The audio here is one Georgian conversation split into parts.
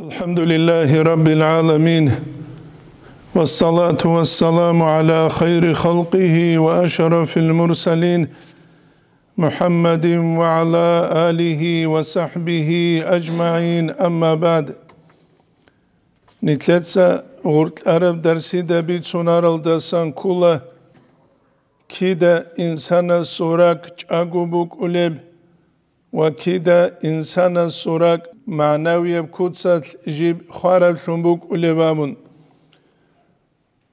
الحمد لله رب العالمين والصلاة والسلام على خير خلقه وأشرف المرسلين محمد وعلى آله وصحبه أجمعين أما بعد نتلتسا غورت أرب درسي دا تسونار الدسان كولا كيدا إنسانا سوراك جاقوبوك أوليب وكيدا إنسانا سوراك معناوية بكوتسات جيب خوارب شنبوك ولبامون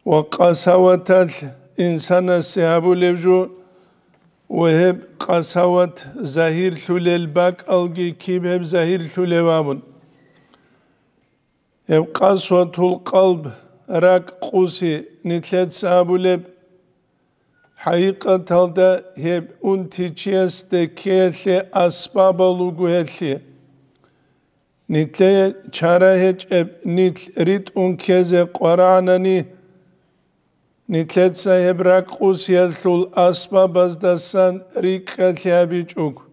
وقسوتات إنسان السهاب لبجو وهب قسوت زهير شول الباك ألقي كيب هب زهير شول بامون هب قسوة القلب راك قوسي نتلت سهاب لب حقيقة هب أنتي تشيس دكيتلي أسباب لغوهتلي Nitleje çarahec eb nit rit un keze qaranani nitletsa hebrak us yeltul asma bazdasan rik kalyabiçuk.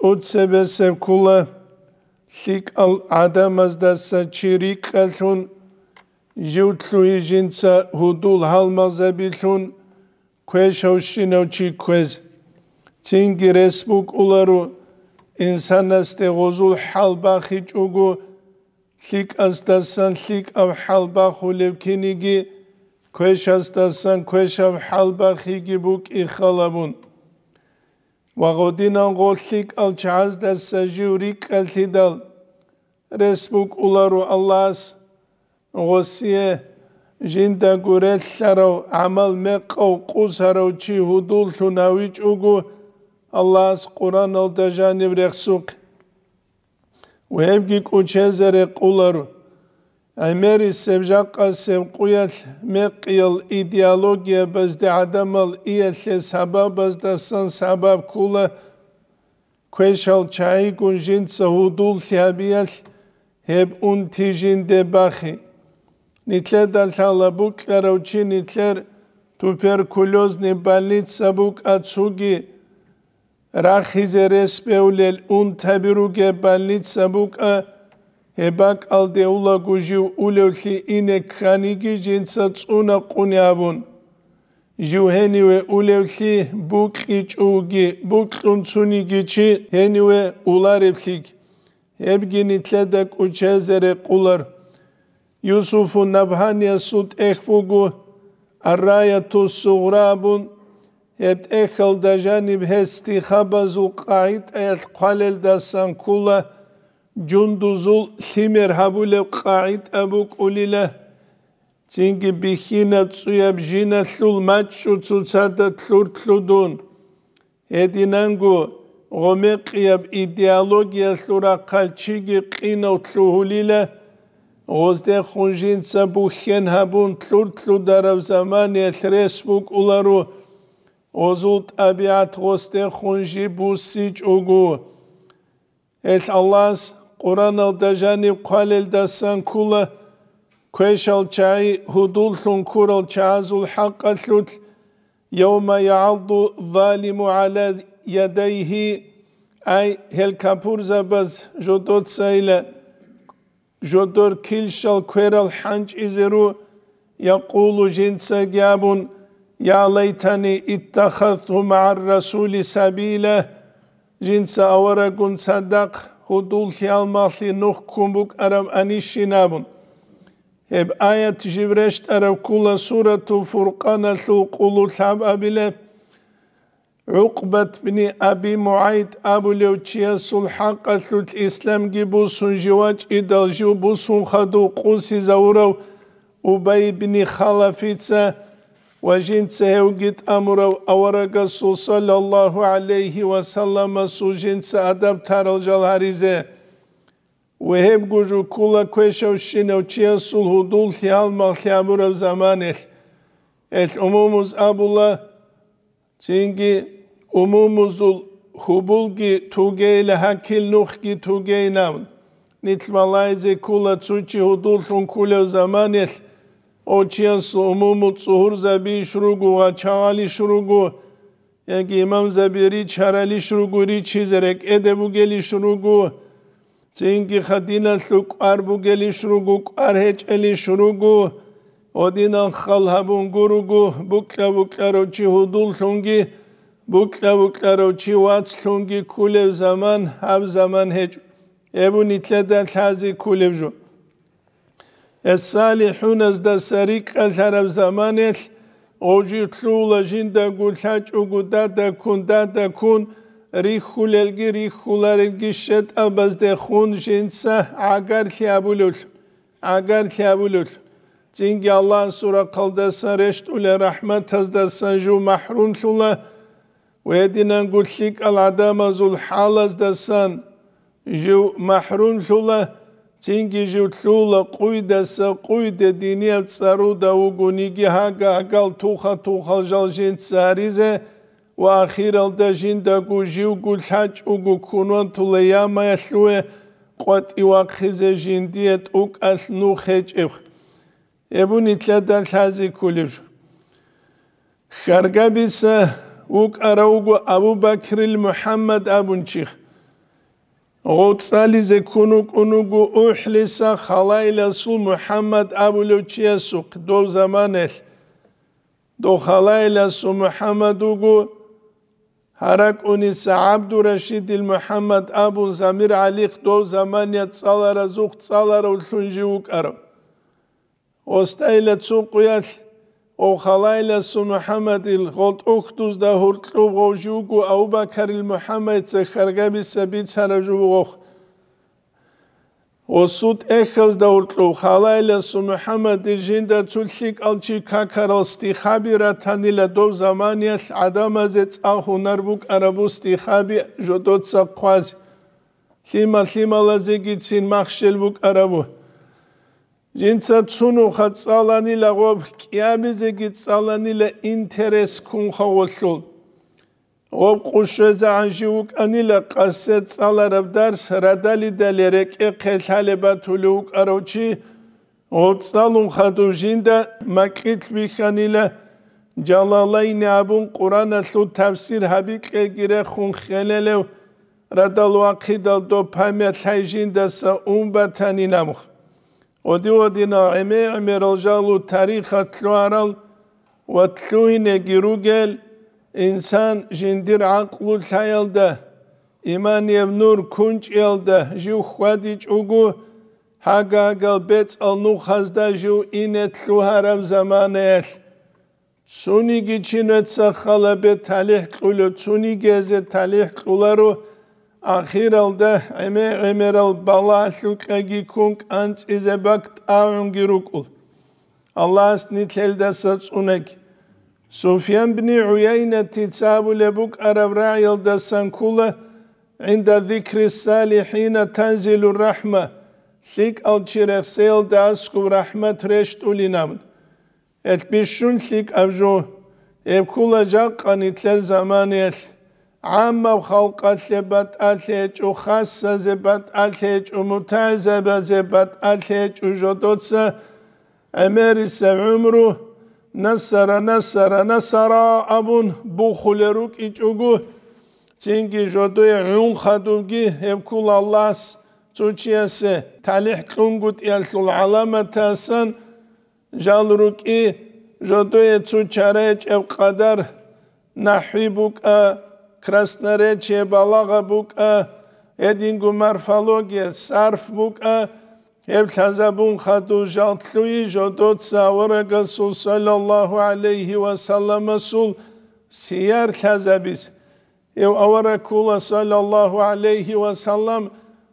Utsebe sevkula sik al adam adamazdasa çirik kalun yutlu ijinsa hudul halmazabilun kveşavşinovçi kvez. Cingi resmuk ularu انسانستغوزو حالباخي جوغو ليك استسان ليك او حالباخو لبكينيجي كويش استسان كويش او حالباخيجي بوك إخالبون وغودينا نقول ليك الجعاز دساجي وريك التدال رسبوك أولارو اللاس غسيه جندا قريت لارو عمل مقو قوسارو تشي هدول تناويج أوغو الله از قرآن آل تجانب رخسوق و همگی کوچه زر قلار امری سبجا قسم قویل مقیل ایدیالوگی بزد عدم ال ایل سبب بزد سن سبب کل کشال چایی گنجین سهودول خیابیل هب اون تیجین ده بخی نیتل دل تالبوک لروچی نیتلر توپر کلوز نیبالیت سبوک اتسوگی Rahize resbeulel un tabiru geballit sabuka hebak e al deula gujiu ulevhi ine khanigi jinsa tsuna qunyabun. Juhenive ulevhi bukhi çugi bukhun giçi henive ular evhik. Ebgini tledek uçezere kular. Yusuf'u nabhaniye sut ehfugu arrayatu suğrabun et ekel da janib hesti habazu qait et qalel da sankula junduzul himer habule qait abu kulile çünkü bihine tsuyab jine tlul maçu tsutsada tlur tludun edinangu gome qiyab ideologiya tlura kalçigi qino tluhulile Ozde xunjin sabu hen habun tlur tlu darav zaman et resbuk ularu Ozul tabiat goste khunji busiç ugu. Et Allahs Kur'an aldajani qalil dasan kula kweşal çay hudul sun kural çazul hakka tlut yevme ya'addu zalimu ala yadayhi ay hel kapur zabaz jodot sayla jodor kilşal kweral hanç izeru yaqulu jinsa gabun يا ليتني اتخذت مع الرسول سبيلا جنس أورق صدق هدول في المحلي نخكم بك أرم أنيشيناب اب ايات جبرشت أرم كل سورة فرقان ثو قلو ثاب أبلا عقبة بن أبي معيد أبو لوتشيا سلحاق ثو الإسلام جبوسون جواج إدال جبوسون خدو قوسي زورو أبي بن خلفيتسا وجنت سهوجت أمر أو رسول صلى الله عليه وسلم سجنت سأدب ترى الجلهريزة وهب جوجو كل كويشة وشينة وشيا سلهدول خيال مخيامر زمانه الأمومز أبو الله تينجي أمومزul hubulgi tugeyle hakil nuhgi tugeynavn. Nitmalayze kula tsuçi hudulsun kule zamanil. ოჩიან სომუმუ წურზები შრუგუ აჩალი შრუგუ ეგი იმამ ზაბირი ჩარალი შრუგუ რიჩიზერე კედებუ გელი შრუგუ წინკი ხადინა ლუკარბუ გელი შრუგუ ყარჰეჭელი შრუგუ ოდინან ხალჰაბუნ გურუგუ ბუკლავუ კაროჩი ჰუდულ ლუნგი ბუკლავუ კაროჩი ვაც ლუნგი ქულევ ზამან ჰავ ზამან ჰეჭ ებუ ნიტლედა თაზი ქულევჟუ Es-salihun ez da sarik al taraf zamanet oji tlula jinda gulhaç uguda da kunda da kun rihul elgi rihular elgi şet abaz de jinsa agar kabulul agar kabulul Zingi Allah'ın sura kaldasan reşt ule rahmet hazdasan ju mahrun tlula ve edinen gulhik al adama zulhalaz dasan ju mahrun tlula წინგიჟი უთლულა ყუიდას ყუიდე დინია წარუ და უგუნიგი ჰაგა აგალ თუხა თუხალ ჟალჟენ წარიზე ვახირალ და ჟინდა გუჟი უგუ ლაჭ უგუ ქუნონ თულე ამა ახლუე ყოტი ვახიზე ჟინდიე ტუკას ნუ ხეჭევ ებუნი თლა და ლაზი ქულებ ხარგაბისა უკ არა უგუ აბუბაქრილ მუჰამმად აბუნჩიხ غوتسالي زكونوك أنوغو أحلسا خلايل سو محمد أبو لوشيا سوق دو زمانه دو خلايل سو محمد أوغو هرك أنيس عبد رشيد المحمد أبو زمير عليق دو زمان يتصالر زوق تصالر والثنجي وكأرو وستايلة سوق ياتي ო ხალაილა სუნუ ჰამადილ ხოლ ტუხტუს და ჰურტლუ ღოჟუგუ აუბაქარილ მუჰამედ ზე ხარგები სები ცარაჟუ ღოხ ოსუტ ეხელს და ურტლუ ხალაილა სუნუ ჰამადილ ჟინ და ცულში კალჩი ქაქარალ სტიხაბი რათანილა დო ზამანია ადამაზე წახუნარბუ კარაბუ სტიხაბი ჟოდოცა ქვაზ ხიმა ხიმალაზე გიცინ მახშელბუ კარაბუ ვინცა ცუნო ხაცალანილა ყობ კიამიზე გიცალანილა ინტერეს კუნხა ვოშო ყობ ყუშეზე ანში უკანილა ყასე წალარებ დარს რადალი დალერე კე ხელალება თული უკაროჩი ოცალუნ ხადუჟინდა მაკით ვიხანილა ჯალალაინე აბუნ ყურანა სუ თავსირ ჰაბი ყეგირე ხუნ ხელელევ რადალ ვაქიდალ დო ფამე ხაიჟინდა საუმბათანინამ ხ ოდი ოდი ნაიმე ამერალჟალუ თარიხა ქრუარალ ვა თუინე გირუგელ ინსან ჟინდირ აყლუ ლაილდა იმანიევ ნურ კუნჭელდა ჟუ ხვადი ჭუგუ ჰაგაგალ ბეც ალნუ ხაზდა ჟუ ინე თუჰარამ ზამანელ ცუნი გიჩინეცა ხალაბე თალიჰ ყულო ცუნი გეზე თალიჰ ყულარო ახირალდა ემე ემერალ ბალასუ კაგი კუნკ ანც ეზე ბაქტ აუნგირუკულ ალას ნიტელდა საწუნეკ სუფიან ბნი უიაინათი წაბულებუკ არავრაილდა სანკულა عند ذكر الصالحين تنزل الرحمه ليك او تشيرخ سيل داسكو رحمه رشت ولينامن اتبشون ليك ابجو ابكولا جاق انيتل زمانيل ამავ ხალყაშებად ათეჭუ ხასაზებად ათეჭუ მუთაზებაზებად ათეჭუ ჟოდოც ამერისა უმრუ ნასარა ნასარა ნასარა აბუნ ბუხულერუ კიჭუგუ წინგი ჟოდოე უნხადუგი ემკულ ალას წუჩიასე თალიჰ ქუნგუტ ელსულ ალამათასან ჟალრუკი ჟოდოე წუჩარე ჭევყადარ ნაჰიბუკა красноречие, балага бука, едингумар фология, сарф бука, ебхазабун хаду жалтлуи жодот савара гасул салаллаху алейхи ва саллама сул сияр хазабис. Ев авара кула салаллаху алейхи ва саллам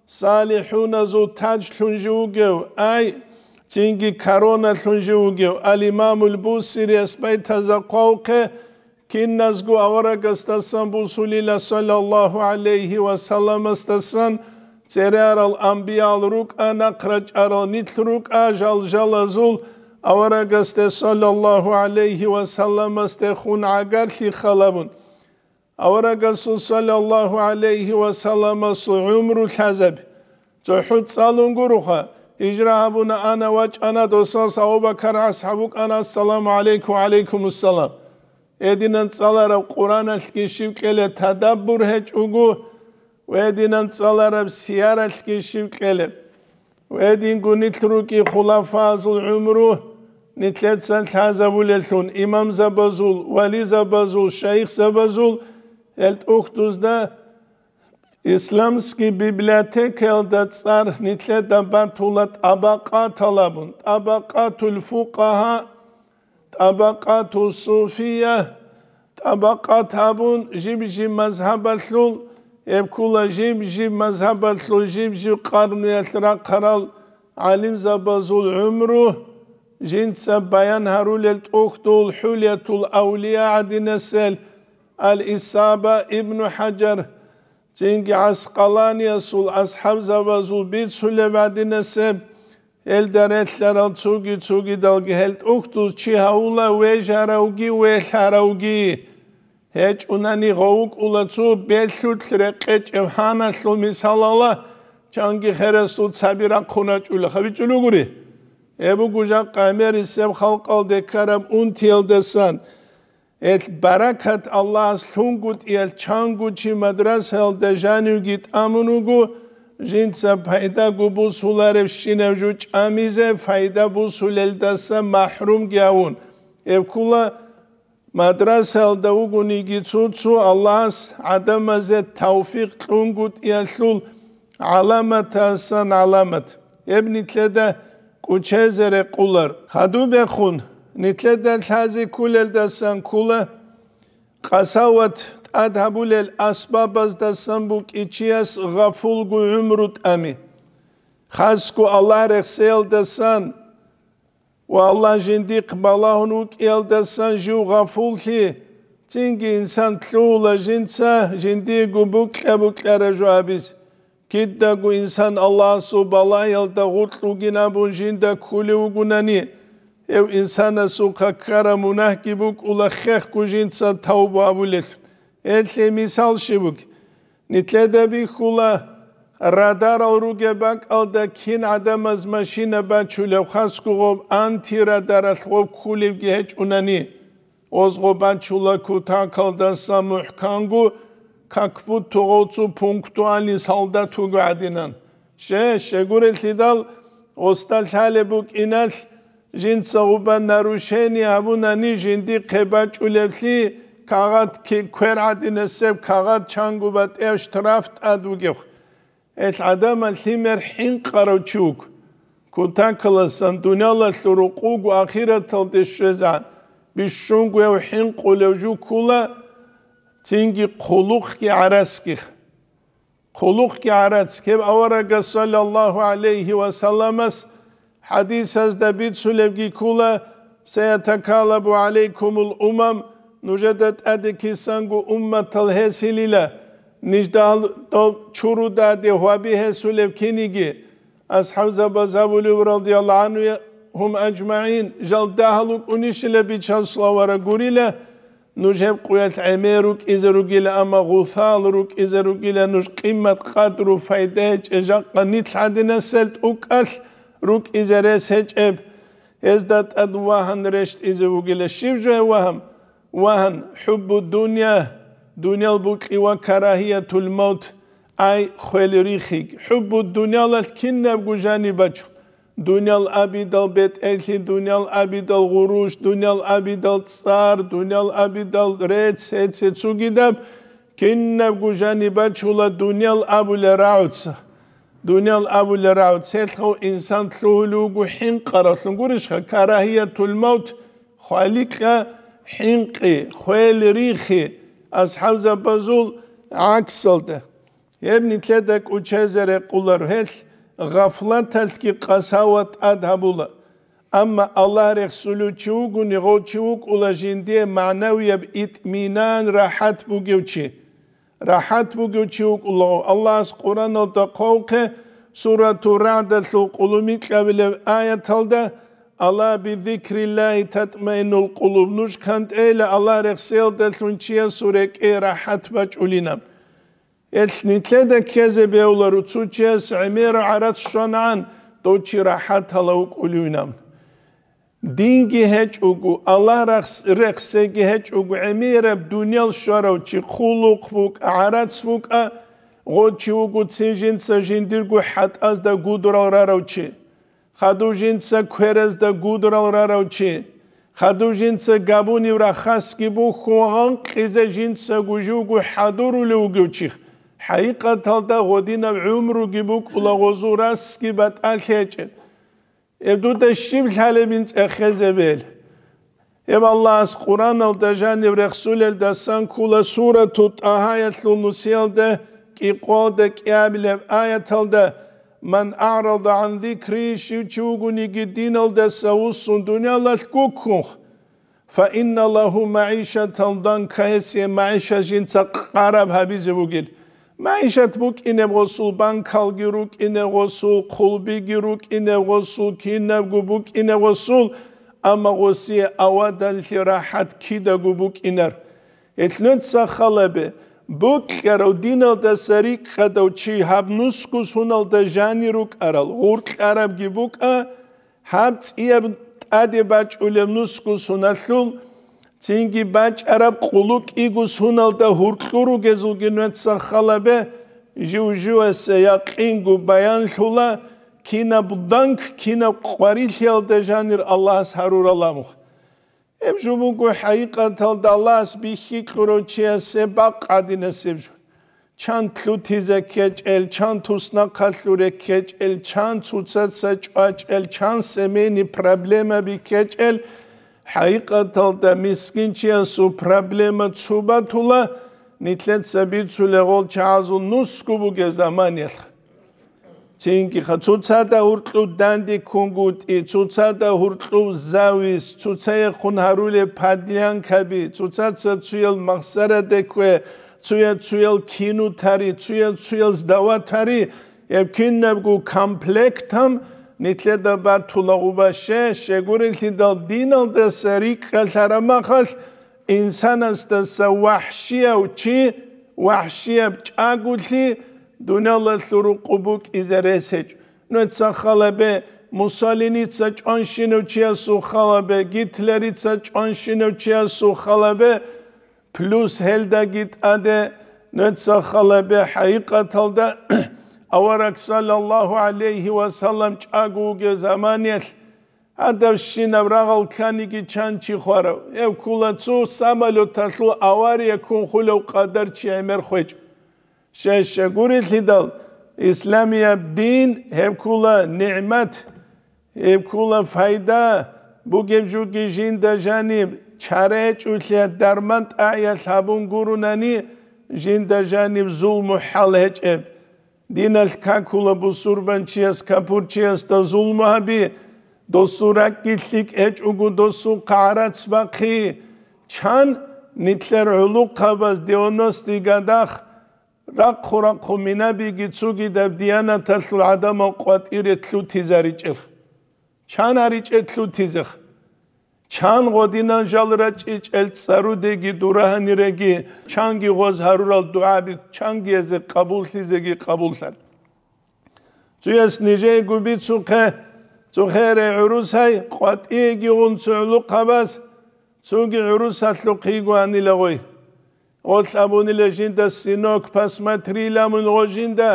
салихуна зу тадж хунжугев, ай тинги корона хунжугев, алимамул бусири аспай тазакуауке, كينازغو أورك استسن بوصولي صلى الله عليه وسلم استسن ترار الأنبياء الروك أنا قرج أرى نتلروك أجل جلزول أورك است صلى الله عليه وسلم استخون عقر خلبون أورك صلى الله عليه وسلم عمر الحزب تحط صالون قروخا إجراء أبونا أنا وجه أنا دوسان أبو بكر أصحابك أنا السلام عليكم وعليكم السلام ედინან წალარავ ყურანაშკი შივკელე თადაბურ ჰეჭუგუ ვედინან წალარავ სიარაშკი შივკელე ვედინ გუნითრუკი ხულაფაზულ უმრუ ნიტლეთსან ხაზაბულელხუნ იმამ ზაბაზულ ვალი ზაბაზულ შეიხ ზაბაზულ ელტუხტუზდა İslamski bibliotekelde tsar nitle da batulat abaka talabun. Abakatul fukaha طبقة الصوفية طبقة أبون جيبجي مذهب الثل يبكول جيبجي مذهب الثل جيبجي قرن يترقرل علم زبزول عمره جنس بيان هرول الأخدول حلية الأولياء عدن السل الإصابة ابن حجر جنج عسقلانيا سول أصحاب زبزول بيت سلم عدن السب ელდან ეთლანამ ცუგი ცუგი დალგი ჰელტ უხტუს ჩი ჰაულა ვეჟარა უგი ვეხარა უგი ჰეჭუნანი ღოუკულა ცუ ბელშუთლრე ყეჭევ ჰანასო მისალალა ჩანგი ხერესუ ცაბირა ხონაჭული ხა ბიჭული უგური ებუ გუჟა ყამერი სემ ხალყალ დეკარამ უნთიელ დესან ეთ ბარაკათ ალლას ლუნგუტიელ ჩანგუჩი მადრასელ დეჟანუგი ტამუნუგუ ჟინცა ფაიდა გუბუსულარე შინევჟუ ჭამიზე ფაიდა ბუსულელდასა მაჰრუმ გიაუნ ევკულა მადრასალ და უგუნი გიცუცუ ალას ადამაზე თავფიყ ყუნგუტ იალულ ალამათასან ალამათ ებნითლედა კუჩეზერე ყულარ ხადუბეხუნ ნითლედა თაზი ქულელდასან ქულა ყასავათ أذهب للأسباب أزدسنبك إتشيس غفولك عمرت أمي خاسكو الله رخسيل دسن والله جندي قبلاهنوك إل دسن جو غفولك تنجي إنسان تلولا جنسا جندي قبوك لبوك لرجو أبيس كده قو إنسان الله سبحانه يلتغط لغنا بنجندا كولي وغنانيه ev insana sokaklara munah gibi ula xeh kujinsa tavba abulir. ეთლე მისალშივუკ ნიტლედები ხულა რადარ ორუგება კალდა კინ ადამას მაშინა ბაჩულევ ხასკუღობ ანთირადარ ახო ქულივგე ჭუნანი ოზღობან ჩულა ქუთან კალდა სამუჰ კანგუ კაკფუ თოღოცუ პუნქტუალი სალდა თუგადინან შე შეგურე ლიდალ ოსტალ ჰალებუ კინალ ჟინცა უბან ნარუშენი აბუნანი ჟინდი ხებაჭულევლი کاغت کی کورعت نسب کاغت چانگو بات ایش ترافت ادو گیخ ات عدم الثمر حين قروچوك كوتاكلا سنتونيلا ثروقوك واخيرا تلتشزا بالشونك وحين قولوجو كولا تنجي قلوخ كي عرسكيخ قلوخ كي عرسكي اورا صلى الله عليه وسلم حديث از دبيت سلبكي كولا سيتكالب عليكم الامم nujedet edeki sangu ummetal hesilile nijdal da çuru da de huabi hesulev kenigi az Hamza bazavulu radıyallahu anhu hum ecmain jal dahaluk unişile bi çanslavara gurile nujhev kuyat emeruk izeruk ile ama guthalruk izeruk ile nuj kıymet kadru fayda çejakka nitladine selt ukal ruk izere seçeb ezdat advahan reşt izevuk ile şivje vaham وهن حب الدنيا دنيا البكي وكراهية الموت أي خيل ريخيك حب الدنيا لتكن بجاني بجو دنيا الأبي دل بيت أهلي دنيا الأبي دل غروش دنيا الأبي دل تصار دنيا الأبي دل ريت سيت سيت سوكي داب كن بجاني بجو لدنيا الأبو لراوتسه دنيا الأبو اللي راو تسيتخو إنسان تلوهلو قحين قرصن قرشخ كراهية الموت خاليك حنقي خويل ريخي أصحاب bazul عكسلته يا ابني تلدك وشازر قلر هل غفلتك كي قساوة أدهبولا Ama Allah Resulü çubuk nigo çubuk ulaşın diye manevi itminan rahat bu gevçi. Rahat bu gevçi Allah. Allah Kur'an'da kavke suratu ra'da sulkulumit kabile ayet alda ალა ბიზიქრი ლაი თატმაინულ ყულუბ ნუშკანტ ელა ალა რხსელ დელთუნ ჩია სურე კე რაჰათ ბაჭულინამ ელთნი თლე და ქეზე ბეულარ უცუჩე სამერ არათ შონან დოჩი რაჰათ ალა უკულინამ დინგი ჰეჭ უგუ ალა რხსე კი ჰეჭ უგუ ემირ აბდუნიალ შორო ჩი ხულუ ყბუკ არათ სმუკა ღოჩი უგუ ცინჟინ ცინჯირ გუ ჰატ აზ და გუდურ არარო ჩი Hadoujenca queres da gudral rarauçi. Hadoujenca gabuni raxas ki bu xoğan qizajenca gujugu haduru leuguçih. حقیقتا دا غدین عمرو کی بو کلا غزور اس کی بات اخیچ ابدو تشیب حلبین اخزبل ام الله از قرآن و دجان رسول دستان کلا سورة تطاها یتلو نسیل ده کی قول ده کی آیت ده من أعرض عن ذكري شيوشوغني قدين الدساوس دنيا لتكوكوخ فإن له معيشة ضنكا يسي معيشة جنسا قرب هبيزي بوغير معيشة بوك إن غسول بانكال جيروك إن غسول قلبي جيروك إن غسول كينب بوك إن غسول أما غسي أواد الراحة كيدا بوك إنر إتلنت سخلبي ბოქერო დინალ და სერი ხედო ჩი ჰაბნუსკუს უნალ და ჟანი როკარალ ორკარაბ გიბუკა ჰამ წიებ ტადე ბაჭულე ნუსკუს უნალშუ წინგი ბაჭარაბ ყულუკ იგუს უნალ და ჰურკურუ გეზულგინვეცა ხალაბე ჟუჟუესე ია ყინგუ ბაянშულა ქინა ბუდანკ ქინა ყვარი შელ და ჟანი ალას ჰარურალამუ ემჟუმ უკვე ჰაიყანთალ და ლას ბიხიყრონ ჩიასება ყადინასებჟ ჩან თლუთიზა ქეჭელ ჩან თუსნა ხალურე ქეჭელ ჩან ცუცაცა ჭვაჭელ ჩან სემენი პრობლემები ქეჭელ ჰაიყანთალ და მისკინ ჩიასუ პრობლემა ცუბათულა ნიტლენცები ცულეღოლ ჩაზუ ნუსკუბუ გეზამანიალხ ცინკი ხა ცუცა და ურტყუ დანდი კუნგუტი ცუცა და ურტყუ ზავის ცუცა ხუნარული ფადიანკები ცუცა ცუელ მახსარა დეკვე ცუელ ცუელ კინუთარი ცუელ ცუელს დავათარი ევკინნებგუ კომპლექტამ ნიტლედაბა თულაუბაშე შეგურილი და დინალ და სერი ხალხარა მახალ ინსანასთა საუაჰშია უჩი უაჰშია ჭაგული დუნალა სურუ ყუბუკ იზერესეჭ ნოცა ხალაბე მუსალინიცა ჭონშინოჩიასუ ხალაბე გიტლერიცა ჭონშინოჩიასუ ხალაბე პლუს ჰელდა გიტადე ნოცა ხალაბე ჰაიყათალდა ავარაკ სალალლაჰუ ალეიჰი ვასალამ ჭაგუგე ზამანიელ ანდა შინავ რაღალ ქანიკი ჩანჩი ხვარავ ევ კულაცუ სამალოთასუ ავარია კონხულო ყადარჩი ემერხვეჭ شگوری تیدل اسلامی دین هب کولا نعمت هب کولا فایده بو گبجو گیجین دجانیم چاره چوتلی درمند آیت هبون گورونانی جین دجانیم ظلم و حل هج اب دین الکاکولا بو سوربن چیست کپور چیست دا ظلم هبی دو سورک گیتlik هج اگو دو سو قارت باقی چند نیتلر علوق قبض دیونستی گدخ რაქორან ხო მინაბიგი წუგიდებდიანა თალ ადამო ყვატირე თუთიზ არიჭი ჩან არიჭი თუთიზ ჩან ღოდინანჟალრა ჭიჭელ წარუდეგი დურაჰანირეგი ჩანგი ღოზ ჰარურალ დუაბი ჩანგი ეზე ყაბულთიზეგი ყაბულსან წუეს ნიჟე გუბი წუხე წუხერე ურუსაი ყვატიგი უნცულუ ყაბას წუგი ურუსათლუ ყიგვანილა ღოი ოთლამუნი ლეჟინდა სინოკ ფასმათრილამუნ ღოჟინდა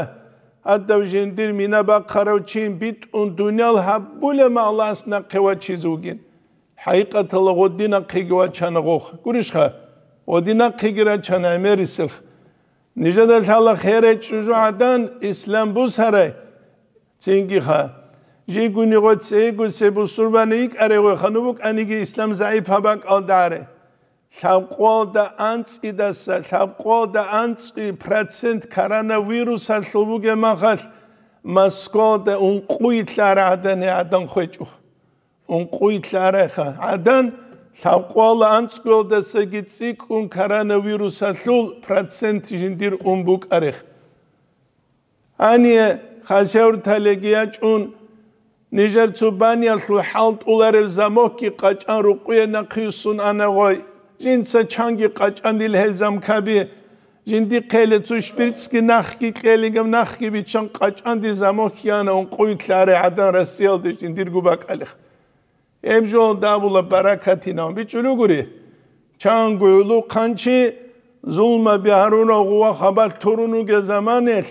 ადავჟინდი მინაბაყარავ ჩინ ბიტუნ დუნიალ ჰაბულემ ალას ნაყევა ჩიზუგინ ჰაიყათალ ღოდინა ყიგვა ჩანღოხ გურიშხა ოდინა ყიგრა ჩანა ამერისელ ნიჟადა ჩალა ხერე ჩუჟადან ისლამ ბუსარე ჩინგიხა ჯიგუნი ღოცე გუსე ბუსურბანი იყარე ღო ხანუბ ანიგი ისლამ ზაიფაბა ყალდარე სამყოლ და ანწი და სამყოლ და ანწი პროცენტ коронавируსა შუბუგე მახალ მასკოდე უნყუილარა ადანე ადან ხეჭუ უნყუილარა ხა ადან სამყოლ ანწკოლ და სეგი ციკუნ коронавируსა შულ პროცენტ ჟინდირ უნბუკარე ანიე ხაშევრთალეგია ჭუნ ნიჟერ ცუბანი ალ ხალტულარელ ზამოკი ყაჭან რუყიენა ხისუნ ანაღოი ჟინცა ჩანგი ყაჭანდილ ჰელზამქაბი ჟინდი ყელე წუ შპირცკი ნახკი ყელი გამ ნახკი ბიჩან ყაჭანდი ზამოხიანა ონ ყუითლარე ადან რასიალ დი ჟინდი გუბაკალი ემჟო დაბულა ბარაკათინა ბიჭულუგური ჩანგულუ ყანჩი ზულმა ბიარუნა ღუა ხაბალ თურუნუ გეზამანელ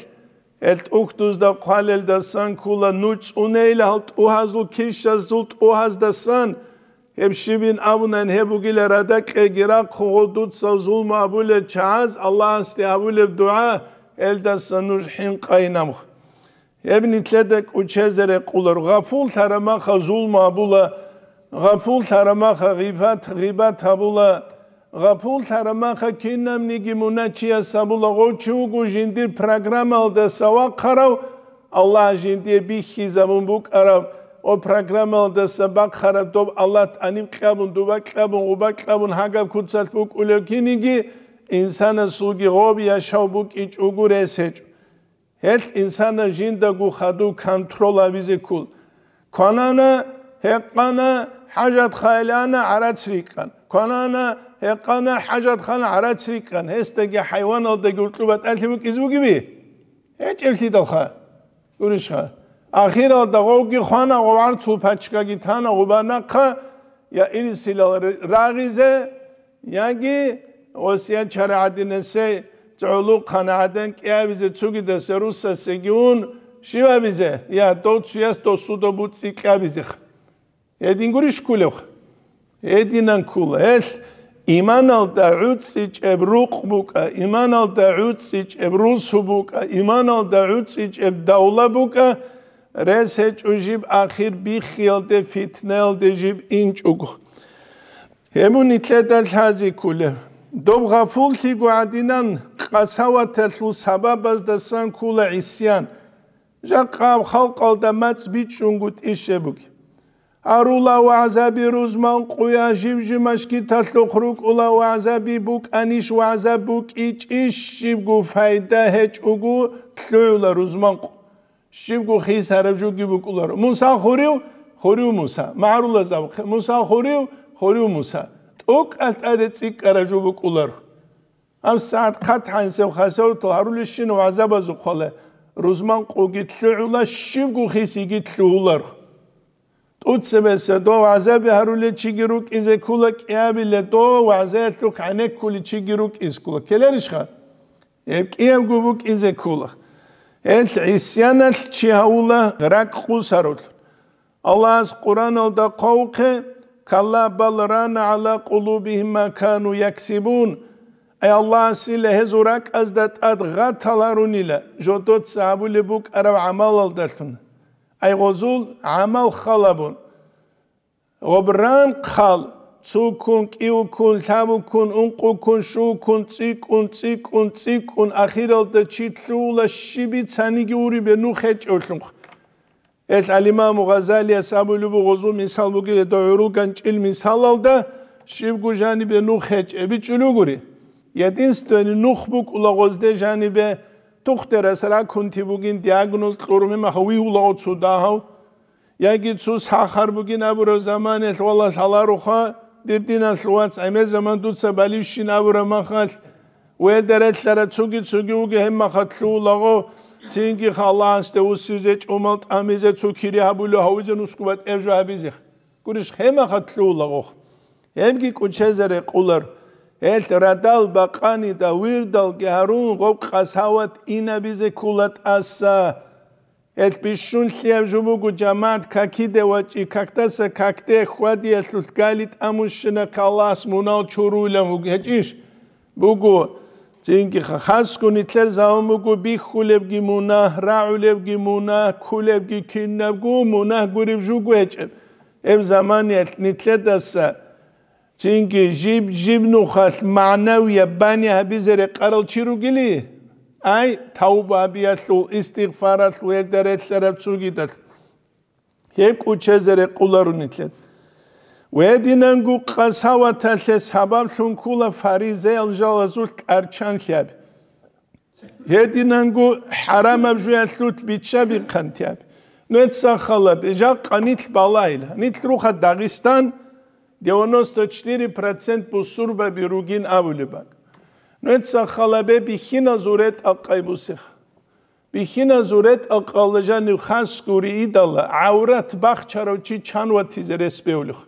ელტ უქტუს და ყალელ და სანკულა ნუ წუნეილ ალტ უჰაზულ ქიშა ზულტ უჰაზ და სან Hebşibin avnen hebugile radek egira kohudut sazul mabule çaz Allah asti abule dua elden sanur hin kaynamh. Ebn itledek uçezere kulur gaful tarama hazul mabula gaful tarama gıfat gıbat habula gaful tarama kinnem nigimuna çiya O goçu jindir program alda sava karav Allah jindiye bir hizabun bu karav. ო პროგრამალ და საბახარა დობ ალათ ანიმ ყაბუნ დობა ყაბუნ უბა ყაბუნ ჰაგავ ქუცალ უკულე კინიგი ინსანა სულგი ღობი აშაუბუ კიჭ უგურ ესეჭ ჰელ ინსანა ჟინდა გუ ხადუ კონტროლა ვიზე კულ ქანანა ჰეყანა ჰაჯად ხაილანა არაცრიკან ქანანა ეყანა ჰაჯად ხან არაცრიკან ესტეგი ჰაივანალ და გულტუბა ტალჰიმ კიზუგიმი ეჭელ ხიდავხა გურიშხა ახირა და ოგი ხანა ვარ ცუფაჩკაგი თანა უბანახა ია ინისილა რაღიზე იანგი ოსია ჩარადინესე ძულუ ხანადენ კიავიზე ცუგიდესე რუსასე გიუნ შივამიზე ია დოცუეს დოსუდობუ ციკავიზე ედინგური შკულევ ედინან კულელ იმანალ და უციჭებ რუყბუკა იმანალ და უციჭებ რუსუბუკა იმანალ და უციჭებ დაულაბუკა رسه چوجیب اخیر بی خیال ده فیتنه ده جیب این چوگو همون ایتله دل هزی کوله دوب غفول تی گوعدینن قساوه تلو سبب از دستن کول عیسیان جا قاب خلق الدمت بی چونگوت ایشه بگی Arula ve azabi ruzman kuya jivjimaş ki tatlı kuruk ula ve azabi buk aniş ve azab buk iç iş jivgu fayda heç ugu tluyula ruzman ku. შიგუ ხის არაბჯუ გიბუკულარ მუსან ხურიუ ხურიუ მუსა მარულა ზავ მუსან ხურიუ ხურიუ მუსა ტოკ ალტადე ციკ არაბჯუ ბუკულარ ამ საათ ხათან სევ ხასავ თო არული შინ ვაზაბაზუ ხოლე რუზმან ყუგი თლუულა შიგუ ხის იგი თლუულარ უცმესა დო ვაზები არული ჩიგირუ კიზე ქულა კიაბილე დო ვაზე თუ ხანე ქული ჩიგირუ კის ქულა კელერიშხა ეკიემ გუბუ კიზე ქულა ეთ ისიანალ ჩაულა რაკ ყუსარულ ალას ყურანალ და قوك ქალა ბალრან على قلوبهم ما كانوا يكسبون اي الله سیله هزورک از اد ادغات تلارونیلا جوتوت سابولی لبوك ارو عمال الدرتون اي غزول عمل خلبون غبران خال цукун киукун тамукун унқукун шукун цикун цикун цикун ахиралда читлула шиби цанигиури бену хечолум эл алимам газалия самулубу гозу мисалбуги да уруган чил мисалалда шибгу жанибе ну хеч эби чулугури единствени нухбук улагозде жанибе тухтерасра кунтибугин диагноз хурме махви улагоцу дахау яги цу сахар бугин абро замане хвала шаларуха დირდინას როაც ამეზამან დუცა ბალივშინავრა მახალ უელდერეთლარა ცუგი ცუგი უგი ჰემახათლულაღო ჩინკი ხალანსტე უსიზე ჭომალ ტამიზე ცუქირი აბულო ჰავიზენ უსკუბა ტევჟაბიზიხ გურიშ ჰემახათლულაღო ემგი კუჩეზერე ყულარ ელ რადალ ბაყანი და ვირდალ გარუნ ყო ყასავად ინაბიზე ქულატასა ეთ ბიშუნ ხიევ ჟუბუგუ ჯამათ ქაკიდე ვაჭი ქაკტასა ქაკტე ხვადი ასულ გალით ამუშნა ქალას მუნალ ჩურულა მუგეჭიშ ბუგუ ძინკი ხასკუნი თლერ ზავმუგუ ბიხულებ გიმუნა რაულებ გიმუნა ქულებ გიქინებ გუ მუნა გურიბ ჟუგეჭ ემ ზამანი ეთნიტლე დასა ძინკი ჟიბ ჟიბ ნუხალ მანავია ბანი ჰაბიზერე ყარალ ჩირუგილი აი თაუბადია თუ ისტიღფარა თუ ეტერეცერებ თუ გიდა ჰეკუჩეზერე ყულარუნიტლეთ ვედინანგუ ყასავათალე საბავშუნკულა ფარიზელ ჟალაზულ კარჩანხებ ვედინანგუ ჰარამავჟუ ათლუთ ბიჩები ხანთებ ნეცახალა ბეჟა ყანით ბალაილა ნიტრუხა დაღისტან 94% პუსურბები რუგინ აბულებაკ 94% ნუცა ხალაბე ბიხინაზურეთ აყაიბუსიხ ბიხინაზურეთ აყალჟანი ხასკური იდალა აურათ ბახჩაროჩი ჩანვათიზ რესპეულიხ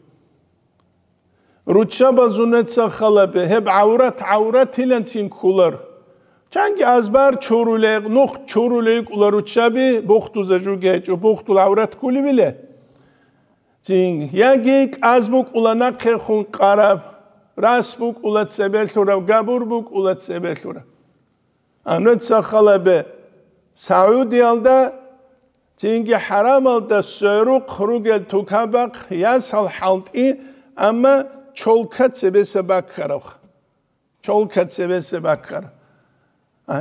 რუჩაბაზუნეცა ხალაბე ჰებ აურათ აურათილენცინ ქულარ ჩანგი აზბარ ჩურულე ნუხ ჩურულე ყლარუჩაბი ბოხტუზე ჟუგეჭო ბოხტულ აურათ ქული ვილე ჯინ იაგი აზბუ ყულანა ხეხუნ ყარაბ რას მოკულაცებელურა გაბურ მოკულაცებელურა ანუ ცახალებე საუდიალდა ჯინგი ჰარამალდა სერუ ხრუგელ თუკაბაქ იასალ ჰალტი ამა ჩოლკაცებესა ბაქაროხ ჩოლკაცებესა ბაქარ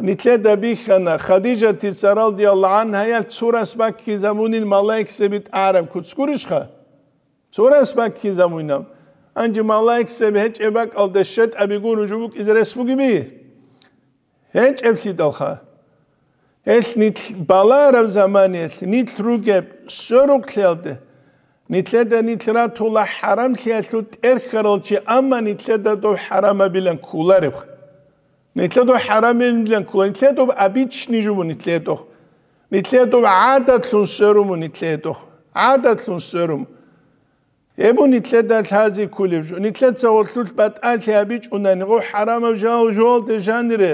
ნიტლედა ბიხანა ხადიჯა თიცარალდი ალან ჰაია ცურას ბაქი ზამუნილ მალაიქსებით არა ქუცკურიშხა ცურას ბაქი ზამუნამ ანჯმალაიქსები ეჭება კალდე შეტ აბიგურუ ჯუბუ კიზრესმუგიმი ეჭებში დახა ეს ნით ბალარავ ზამანი ეს ნით რუგებ სურუკლელდე ნითლედა ნითრა თულა ჰარამ ქიასუ ტერხროჩი ამა ნითლედა დო ჰარამა ბილან ქულარებ ნითლედა ჰარამენ ბილან ქულა ნითლედა აბიჩნი ჯუბუ ნითლედა ნითლედა ადათ სურუმ ნითლედა ადათ სურუმ ებუნი თლედა თაზი ქულებ ჟუნი თლეცა ოთლულ ბატალი აბიჭ უნანი ღო ჰარამა ჟაო ჟოლ დე ჟანრე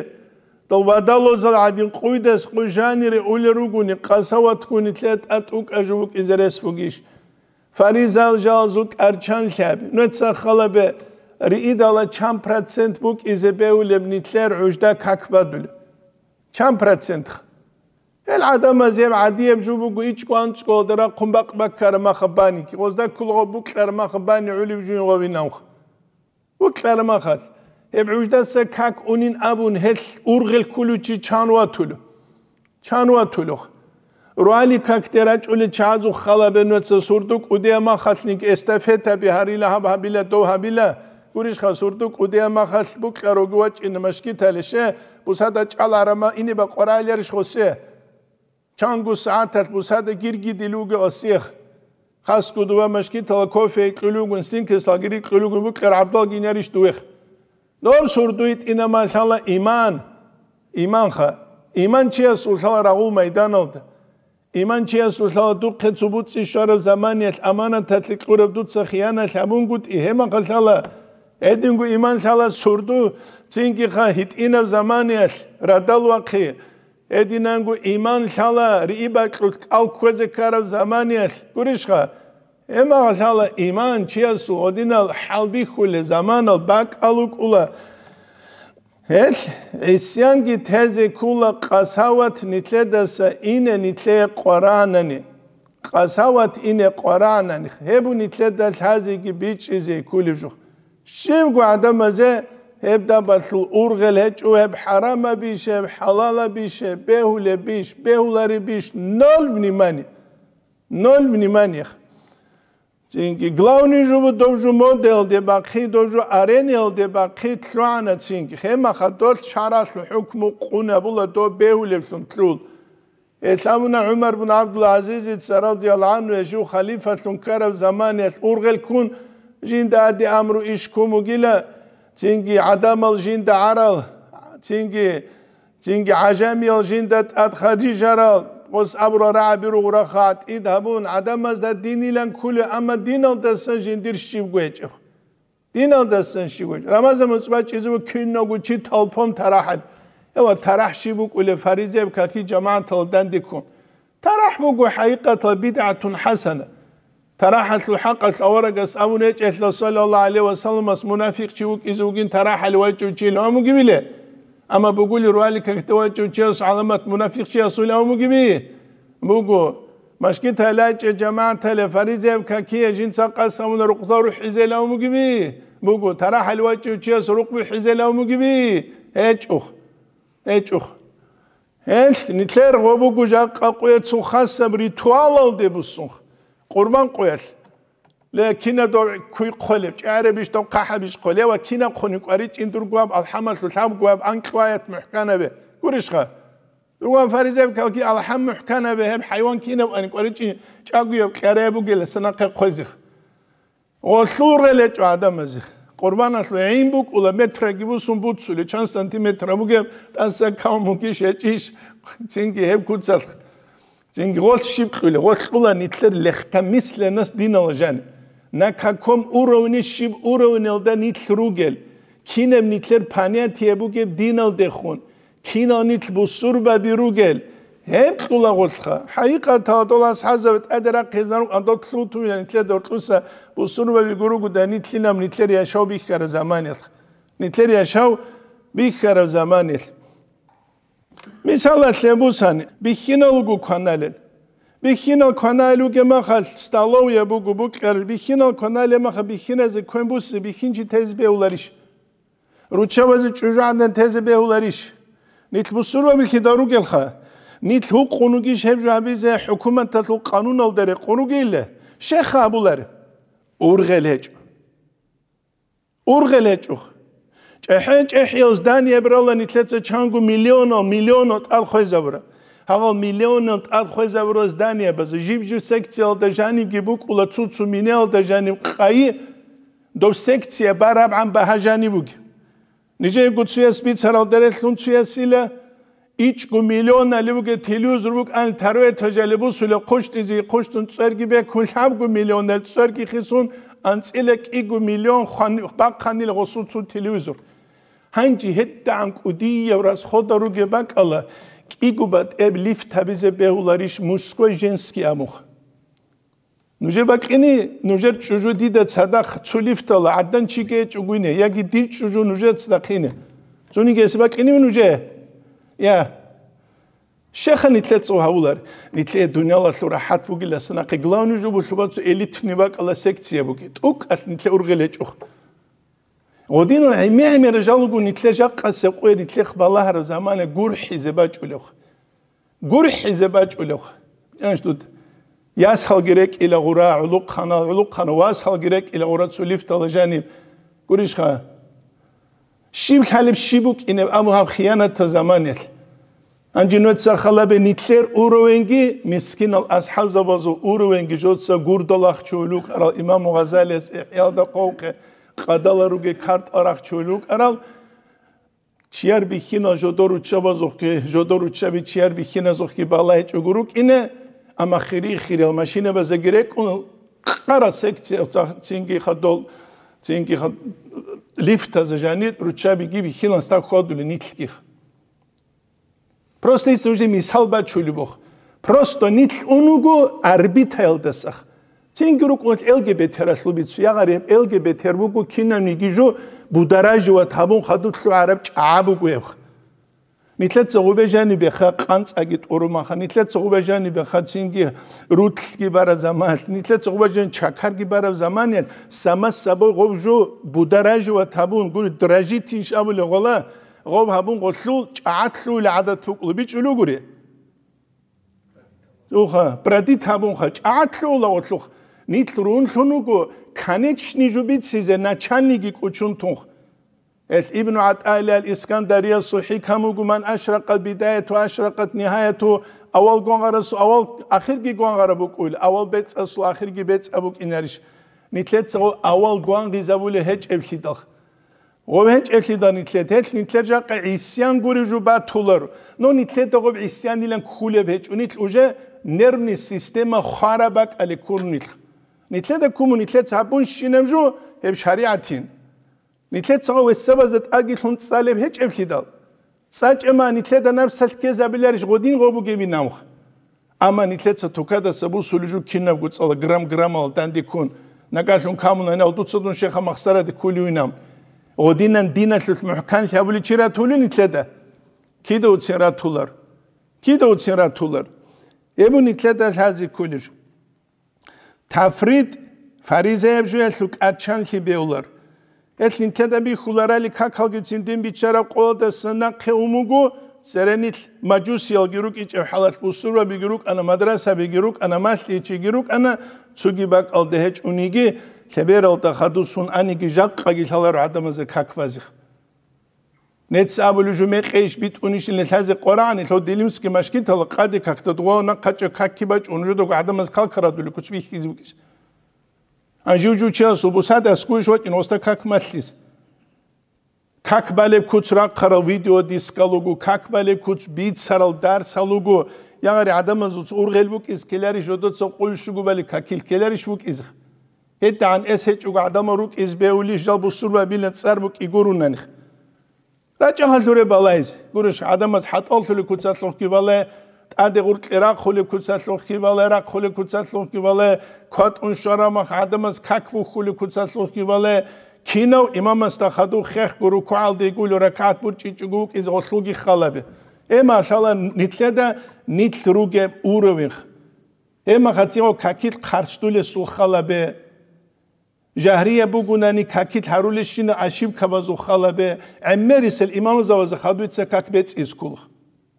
და ვადალო ზალ ადი ყუიდეს ყუ ჟანრე ულე რუგუნი ყასავა თქუნი თლეთ ატ უკაჟუ უკიზერეს ფუგიშ ფარიზალ ჟალ ზუ კარჩან ხაბი ნეცა ხალაბე რიიდალა ჩამ პროცენტ ბუკ იზებეულებ ნითლერ უჟდა კაკბადულ ჩამ პროცენტ ხა ელ ადამიანებს ადიებ ჯუბუ გიჭყან წყოდრა ხმბაყბა კარმა ხბანი ქოს და ქულღობუ კარმა ხბანი ულიბ ჯუნ ყვინავ ხ უ კარმა ხ ებ უშდა სა კაკ უნინ აბუნ ჰელ ურღილ ქულუჩი ჩანვა თულ ჩანვა თულ ხ როალი კაკ დერა ჭული ჩაძუ ხალაბენ უცა სურდუ კუდია მახალნიკ ესტაფეტები ჰარილა ჰაბილა დო ჰაბილა გურიშ ხა სურდუ კუდია მახალ ბუ ყეროგუა ჭინმაშკი თალეშე ბუსადა ჭალარმა ინიბა ყორალიარიშ ხოსე ჩანგუ საათათ მუსადა გირგი დილუგე ოსიხ ხასკუდუვა მაშკი თალკოფე ყილუგუნ სინკე საგირი ყილუგუნ ბუკერ აბდალგინ არიშ დუეხ ნორ სურდუი ტინა მაშალა იმან იმან ხა იმან ჩია სულხალა რაღუ მაიდანალდ იმან ჩია სულხალა დუ ქეცუბუ წი შარო ზამანიალ ამანათათი ყურებდუ ცხიანა ლამუნგუტ იჰემან ხალხალა ედინგუ იმან ხალა სურდუ წინკი ხა ჰიტინა ზამანიალ რადალვაყი ედინანგუ იმან ხალა რიბაკრუთ კალქვეზე ქარავ ზამანიახ გურიშხა ემა ხალა იმან ჩიასუ ოდინალ ხალბი ხულე ზამანალ ბაკალუკულა ეს ესიანგი თეზე კულა ყასავათ ნითლედასა ინე ნითლე ყვარანანი ყასავათ ინე ყვარანანი ჰებუ ნითლედა ხაზიგი ბიჭიზე კულიბჟუ შემგუ ადამაზე ებდაბა თუ ურღელ ეჭუებ ჰარამა ბიშებ ჰალალა ბიშებ ბეულე ბიშ ბეულარი ბიშ ნოლ ვნიმანი ნოლ ვნიმანი ცინკი გлауნი ჟუბო დოჟუ მოდელ დება ხი დოჟუ არენელ დება ხი თვანა ცინკი ხემა ხათო ჩარას ჰუკმუ ყუნაბულა დო ბეულებს თულ ესამუნა უმარ ბუნ აბდულ აზიზი რადიალლაჰ ანუ ეშუ ხალიფა თუნ კარავ ზამანი ურღელ კუნ ჟინდადი ამრუ ისკუმუ გილა تينجي عدم الجند عرب تينجي تينجي عجمي الجند أدخجي جرى قص أبرو رعبي رو رخات إذهبون عدم از در لن كل أما دين أو دستن جندير شيب قويج دين أو دستن شيب قويج رمز مصبع چيزو كينو قو چي طلبهم ترحل يو ترح شيبو كل فريزيب كاكي جماعة طلبدن ديكون ترح بقو حقيقة بدعة حسنة tarahat lhaqa awaragas awne chehlo sallallahu alaihi wasallam as munafiq chiuk izugin tarahal wachu chilo amu gibile ama bugul rualik ktawachu chas alamat munafiq chi asul amu gibi bugu mashki talaç cemaat tele farizem kakiye jin saqas amun ruqza ruh izel amu gibi bugu tarahal wachu chas ruqbu izel amu gibi echuh echuh El nitler gobu gujak akuyet suhas sabri tualal de busuh. ყურბან ყოველ ლე კინადო ქუი ყოლე ჭარების და ყაჰაბის ყოლე ვა კინა ხონი ყარი ჭინდურგვა ალჰამას ლამგვა ანკვაიათ მუჰკანაბე გურიშხა უგან ფარიზებ ქალკი ალჰამ მუჰკანაბე ჰებ ჰაივან კინა ანი ყარი ჭინ ჭაგვიო ყარაებო გელა სანაყე ყოზი ოლურელე ჭა ადამაზი ყურბანას ლე ინბუ ყულა მეტრაგი ბუსუნ ბუცული ჩან სანტიმეტრა მუგე დასა ქამუ კი შეჭიშ ჩინკი ჰებ ქუცალხ წინ გოლ შიფყვილე ვახყულა ნიტლერ ლეხთა მისლენას დინალჟან ნაკაკომ უროვნი შიფ უროვნელდა ნიტლრუგელ ქინემ ნიტლერ ფანია თიებუგე დინალდე ხონ ქინა ნიტლ ბუსურბა ბირუგელ ჰემ ყულა ღოლხა ჰაიყა თადოლას ჰაზავეთ ადერა ქეზარუ ანდო თლუთუ ნიტლერ დორტუსა ბუსურბა ბიგურუგუ და ნიტლინამ ნიტლერ იაშავ ბიხარა ზამანილ ნიტლერ იაშავ ბიხარა ზამანილ მისალათ ლემუსანი ბიხინალუგუ ქანალელ ბიხინალ ქანალუგე მახალ სტალოვია ბუგუ ბუკერ ბიხინალ ქანალე მახა ბიხინაზე ქვენბუსი ბიხინჩი თეზბეულარიშ რუჩავაზე ჭუჟანდან თეზბეულარიშ ნითბუსურო მიხიდა რუგელხა ნით ჰუყუნუგი შემჟაბიზე ჰუკუმანტალ ჰუ ყანუნალ დერე ყურუგილე შეხა ბულარი ურღელეჭ ურღელეჭუხ ჭეჰენ ჭეჰილს დანი ებრალენი თლეცე ჩანგუ მილიონო მილიონო ტალხეზავრა ჰავა მილიონო ტალხეზავროს დანი აბაზე ჟიბჟუ სექციალ და ჟანი გიბუკულა ცუცუ მინელ და ჟანი ყაი დო სექცია ბარაბ ამ ბაჟანი ბუგ ნიჯე გუცუეს ბიცარალ დერეთუნ ცუესილა იჩ გუ მილიონა ლიბუგე თილიუზრ ბუგ ან თარვე თოჟელებუ სულე ყუშტიზი ყუშტუნ წერგი ბე ქულ ჰამ გუ მილიონა წერგი ხისუნ ან წილე კიგუ მილიონ ხანილ ხოსუცუ ტელევიზორ ჰანჯი ჰეტდან კუდი ევრას ხოდარუ გებაკალა კიგუბად ებ ლიფთაბიზე ბეულარიშ მუშკო ჟენსკი ამუხ ნუჟებაკინი ნუჟერ ჩუჟუ დიდა ცადა ცულიფტალა ადან ჩიგე ჩუგუინე იაგი დი ჩუჟუ ნუჟეც და ხინე ზონი გესბაკინი ნუჟე ია შეხნით ეს წავავლარ ნიტე დუნიალას რაჰათ ვუგილა სანაკი გლავნი ჟუბუ შუბაც ელიტნივა კლა სექცია ვუგი უკას ნიტე ურგელე ჭუხ ოდინ აიმე აიმე რჟალგუ ნიტე ჟაყასე ყვე ნიტე ხბალა ჰარ ზამანე გურჰი ზებაჭულოხ გურჰი ზებაჭულოხ ანშტუთ ياس خلګرك الى غورا علوق خان علوق خان واس خلګرك الى غورا سوليف تلجاني ګورېش خان شيب خلب شيبوک ان امو هم خيانه تو زمانه анჯინოთ сахалабе нитлер уровенги мискинал асхазабазу уровенги жотса гурдалах чойлук арал имам газалис ихялда қоқ қадаларуге карт арах чойлук арал чияр бихина жодору чабазух ке жодору чаби чияр бихина зух ки балай чугурук ине ама хири хирил машина базе грек он қара секция та цинги хадол цинги хад лифт таза жанит ручаби ги бихина стак ходули нитлих просто из уже мисалба чули бох просто нит унугу арбител дасах цингру кот лгбт раслубиц ягари лгбт рбуку кинани гижу бударажва табун хадутсу араб чабугу ех მითლაც ზღუბეჟანი ბეხა ყანწაგი ტურუმახა მითლაც ზღუბეჟანი ბეხა ცინგი რუთლკი ბარა ზამალ მითლაც ზღუბეჟან ჩაქარგი ბარა ზამანიან სამას საბო ღობჟო ბუდარაჟვა თაბუნ გური დრაჟი თიშამული ღოლა ღობ ჰაბუნ ყოლულ ჭაათლუ ლადა თუკლუ ბიჭულუგური ოხა პრადი თაბუნ ხა ჭაათლუ ლაოთლუ ნიტლ რუნ ლუნუგუ კანეჩნი ჟუბიც სიზე ნაჩანიგი კუჩუნ თუნ ეს იბნუ ატაილა ისკანდარია სუჰი ქამუგუ მან აშრაკა ბიდაიათუ აშრაკათ ნიჰაიათუ ავალ გონღარა სუ ავალ ახირგი გონღარა ბუკულ ავალ ბეცა სუ ახირგი ბეცა ბუკინარიშ ნიტლეც ავალ გონღი ზაბული ჰეჭებში დახ ოვენჭექლიდან ითლეთ ეთლ ნიტლეჯა ყისიან გურიჟუბა თულერ ნო ნიტლეთ ოგო ისიანილან ხულებ ეჭუნი თუჟე ნერვნი სისტემა ხარაბაკ ალი ქურნილ ნიტლეთ კომუნიტლეთ საბუნ შინემჟუ ებ შარიათინ ნიტლეთ ცო ესებაზეთ აგი ხუნ წალებ ეჭევლიდა საჭემა ნიტლეთ ანამ სალკეზაბილარიშ გოდინ ღობუ გემი ნამხ ამა ნიტლეთ ცო თუკადა საბუ სულიჟუ ქინა გუ წალა გრამ გრამ ალ დანდი ქუნ ნაკაშუნ ქამუნა ნა უცუდუნ შეხა მახსარადი ქულიუ ნამხ ოდინან დინასულ მუჰკან შავლი ჩირათულინ იქლედა კიდო ჩირათულარ კიდო ჩირათულარ ემუნ იქლედა ხაზი კულიშ თაფრიდ ფარიზეებ ჟუელუ კარჩან ხიბეულარ ეთლი ნიქლედა ბი ხულარალი ქაქალგი წინდიმ ბიჩარა ყოლდა სანა ქეუმუგუ წერენით მაჯუსიო გირუკ იჭევ ხალათ უსურვა ბიგირუკ ანა მადრასა ბიგირუკ ანა მასლი ჩიგირუკ ანა ცუგი ბაკალდე ჰეჭუნიგი ქებერო და ხადუსუნ ანიგი ჟაყყაგი ჩალარ ადამიანზე ქაქვაზი ნეცაბული ჟუმე ყეიშ ბიტუნიში ლეთაზე ყორანი ხო დილიმსკი მაშკითალ ყადი ქაქტო დღონა ყაჭო ქაქი ბაჭუნ ჟუდო ადამიანს ქალქრადული კუცვი ხიზმკის ან ჟუჯუ ჩელს უბსადა სკუშოტინ ოსტა ქაქმასლის ქაქბალე კუცრა ყრა ვიდეო დისკალოგუ ქაქბალე კუც ბიცარალ დარცალოგუ ягари адамзу урღელბუკის კელარი ჟოდო წო ყულშუგუბალი ქაქილ კელარი შუკიზა ეთან ეს ეჭუ ადამიან რუკის ბეული ჟალბუ სურვებილენ წერბუკ იგურუნენ რაჭა ხალურებალა ეს გურუშ ადამიანს ჰატოლფული კუცასლოხკივალე ტადე ღურტლერა ხოლე კუცასლოხკივალე რა ხოლე კუცასლოხკივალე ქატუნ შარამა ადამიანს ქაკბუ ხოლე კუცასლოხკივალე კინო იმამას და ხადუ ხეხ გურუ ქალდი გულ რა ქატბუ ჭიჭუგუ ის ოსლუგი ხალები ემა შალა ნიტლე და ნიტლ რუგე ურევინ ემა ხაციო ქაკილ ხარშტული სულ ხალები ჟაჰრია ბუგუნანი ქაკი თარულიშინ აშიბ ქაბაზუ ხალაბე ამერის იმამ ზავაზა ხადუცა ქაკბე წისკულ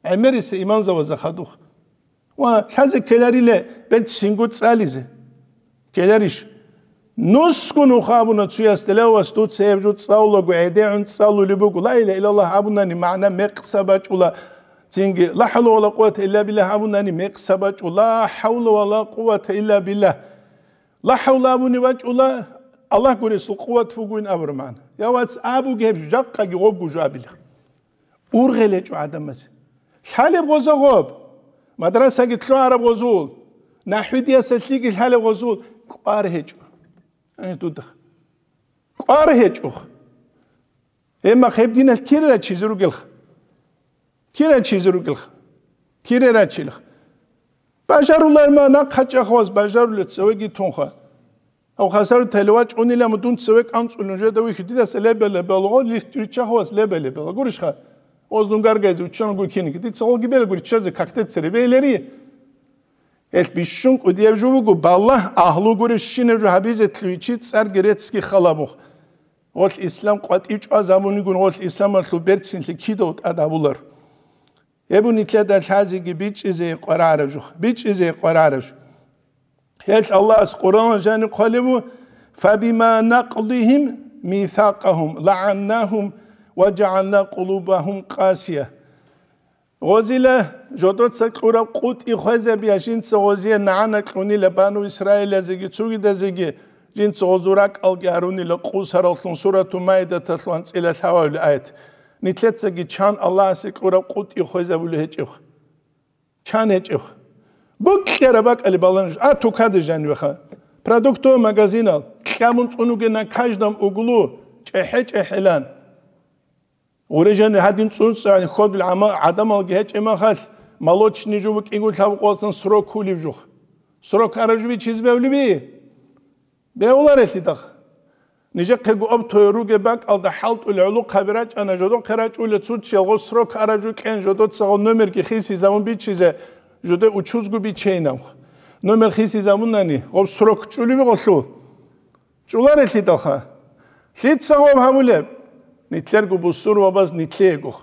ამერის იმამ ზავაზა ხადუ ვა შაზე ქელარილე ბენ ცინგუ წალიზე ქელარიშ ნუსკუნუ ხაბუნა ცუიას დელავას თუ ცეებჟუ წაულო გუედე ან წალული ბუგულა ილა ილალა ჰაბუნანი მაანა მეყსაბა ჭულა ცინგი ლაჰალო ვალა ყუვათა ილა ბილა ჰაბუნანი მეყსაბა ჭულა ჰაულო ვალა ყუვათა ილა ბილა ლა ჰაულა ბუნი ვაჭულა ალლაჰ გურის ყუვა თუ გინავრმან ياواც აბუგებს ჯაყაგი ოგუჟაბილა ურღელე ჭუ ადამიანს ხალე ბოზოგობ მადრასაგი თლო არაბ ოზულ ნაჰვიდია სეთლიგი ხალე ოზულ ყარ ჰეჭუ აი თუთა ყარ ჰეჭუ ემა ხებდინა ქირერა ჩიზურგილხ ქირერა ჩიზურგილხ ქირერა ჩილხ ბაჟარულარმა ნა ხაჭახოს ბაჟარულეთ ზოგი თუნხა აუ ხასარ თელვა ჭუნილა მუთუნ წვე კანწულნ ჟე და ვიხიდი და სლებელე ბელღო ლიხტი ჩახოს ლებელე ბელა გურიშხა ოზნუნ გარგაიზი უჩანუ გუქინი კიდი ცოლგი ბელე გური ჩაზე ქაქტე ცერებელერი ეს ბიშუნ ყუდიებ ჟუბუგუ ბალლა აჰლუ გური შინე ჟაბიზე თლიჩი წარ გერეცკი ხალამუ ოლ ისლამ ყატი ჭვა ზამუნი გუნ ოლ ისლამ ალ ბერცინლი ქიდო ადაბულარ ებუნი კლადა ჩაზი გი ბიჭიზე ყვარარებ ჟუ ბიჭიზე ყვარარებ ჟუ Heç Allah Kur'an-ı Kerim kalıbı فَبِمَا نَقْضِهِمْ مِيثَاقَهُمْ لَعَنَّهُمْ وَجَعَلْنَا قُلُوبَهُمْ قَاسِيَةً غزيلة جدود سكورا قوت إخوزة بياشين سغزية نعانا كروني لبانو إسرائيل زيجي تسوغي دا زيجي جين سغزوراك ألقاروني لقوسر هرالتون سورة مايدة تطلن إلى الهواء الآيات نتلت زيجي چان الله سكورا قوت إخوزة بلو هج إخ چان هج إخ ბოქერაბა ყალიბალანშ ა თუ ხადე ჟანვე ხა პროდუქტო მაგაზინალ ქამუნწუნუგენა ქაჟდამ უგლუ ჭეჰე ჭეჰელან ურეჟანე ჰადინ წუნცანი ხოდილ ამა ადამალ გეჭემა ხალ მალოჩნი ჯუბი კიგუ თავ ყოლსან სრო ქულივ ჟუხ სრო ქარაჟვი ჩიზბევლიბი მე ულარ ესი დახ ნიჟე ქეგუ აბ თოირუ გებაკ ალდა ჰალტ ულ ულუ ქაბირა ჭანა ჟოდო ქერაჭული წუც შელღო სრო ქარაჟუ კენ ჟოდო წაღო ნომერკი ხისი ზამუ ბიჩიზე ჟოდე უჩუზგუბი ჩეინავ ნომერ ხისი ზამუნანი ობ სროკ ჭულიმე ყოლუ ჭულარეთლი დახა ლიცაღობ ჰამულე ნიტლერ გუბუსურ ვაბას ნიტლიეგო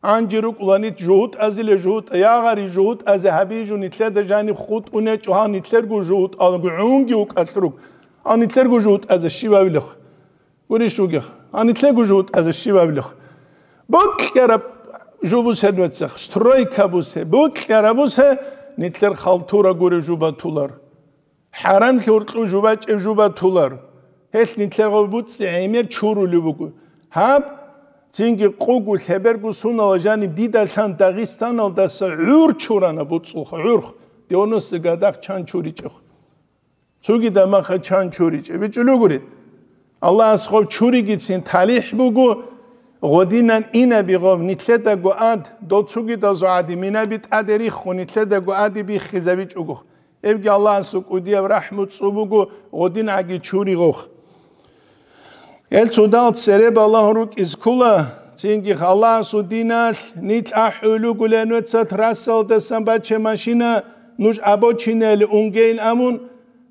ანჯირუკ ულანით ჟუთ აზილე ჟუთ იაღარი ჟუთ აზე ჰაბიჯუ ნიტლე დაჟანი ხუთ უნე ჭუჰა ნიტლერ გუ ჟუთ ალგუნგი უკ ასრუკ ანიტლერ გუ ჟუთ აზე შიბავილე გურიშუგე ანიტლე გუ ჟუთ აზე შიბავილე ბოკლერაბ ჟუბუსე ნოცხ სტროიკაბუსე ბუკიარაბუსე ნიტლერ ხალთურა გური ჟუბა თულარ ჰარამ ხორტლუ ჟუბა ჭევ ჟუბა თულარ ჰეს ნიტლერ ღობუც ემერ ჩურული ბუკ ჰაბ ცინგი ყუგუ ლებერგუ სუნალა ჟანი დიდა შან დაღისტანო და სა ურ ჩურანა ბუცულ ხურ დიონოს გადახ ჩან ჩური ჭევ ჩუგი და მახა ჩან ჩური ჭე ბიჭულუ გური ალას ხო ჩური გიცინ თალიჰ ბუგუ ღოდინან ინები ღობ ნიცლედა გოად დოცუგი და ზოადი მინები ტადერი ხუნიცლედა გოადი ბი ხიზები ჭუგუ ებგი ალლას უკუდია რაჰმუ წუბუგუ ღოდინ აგი ჩური ღო ელ ცუდალ წერებ ალლა რუკ ის ქულა წინგი ხალას უდინალ ნიც აჰულუ გულენუ ცოთ რასალ და სამბა ჩემაშინა ნუშ აბოჩინელი უნგეინ ამუნ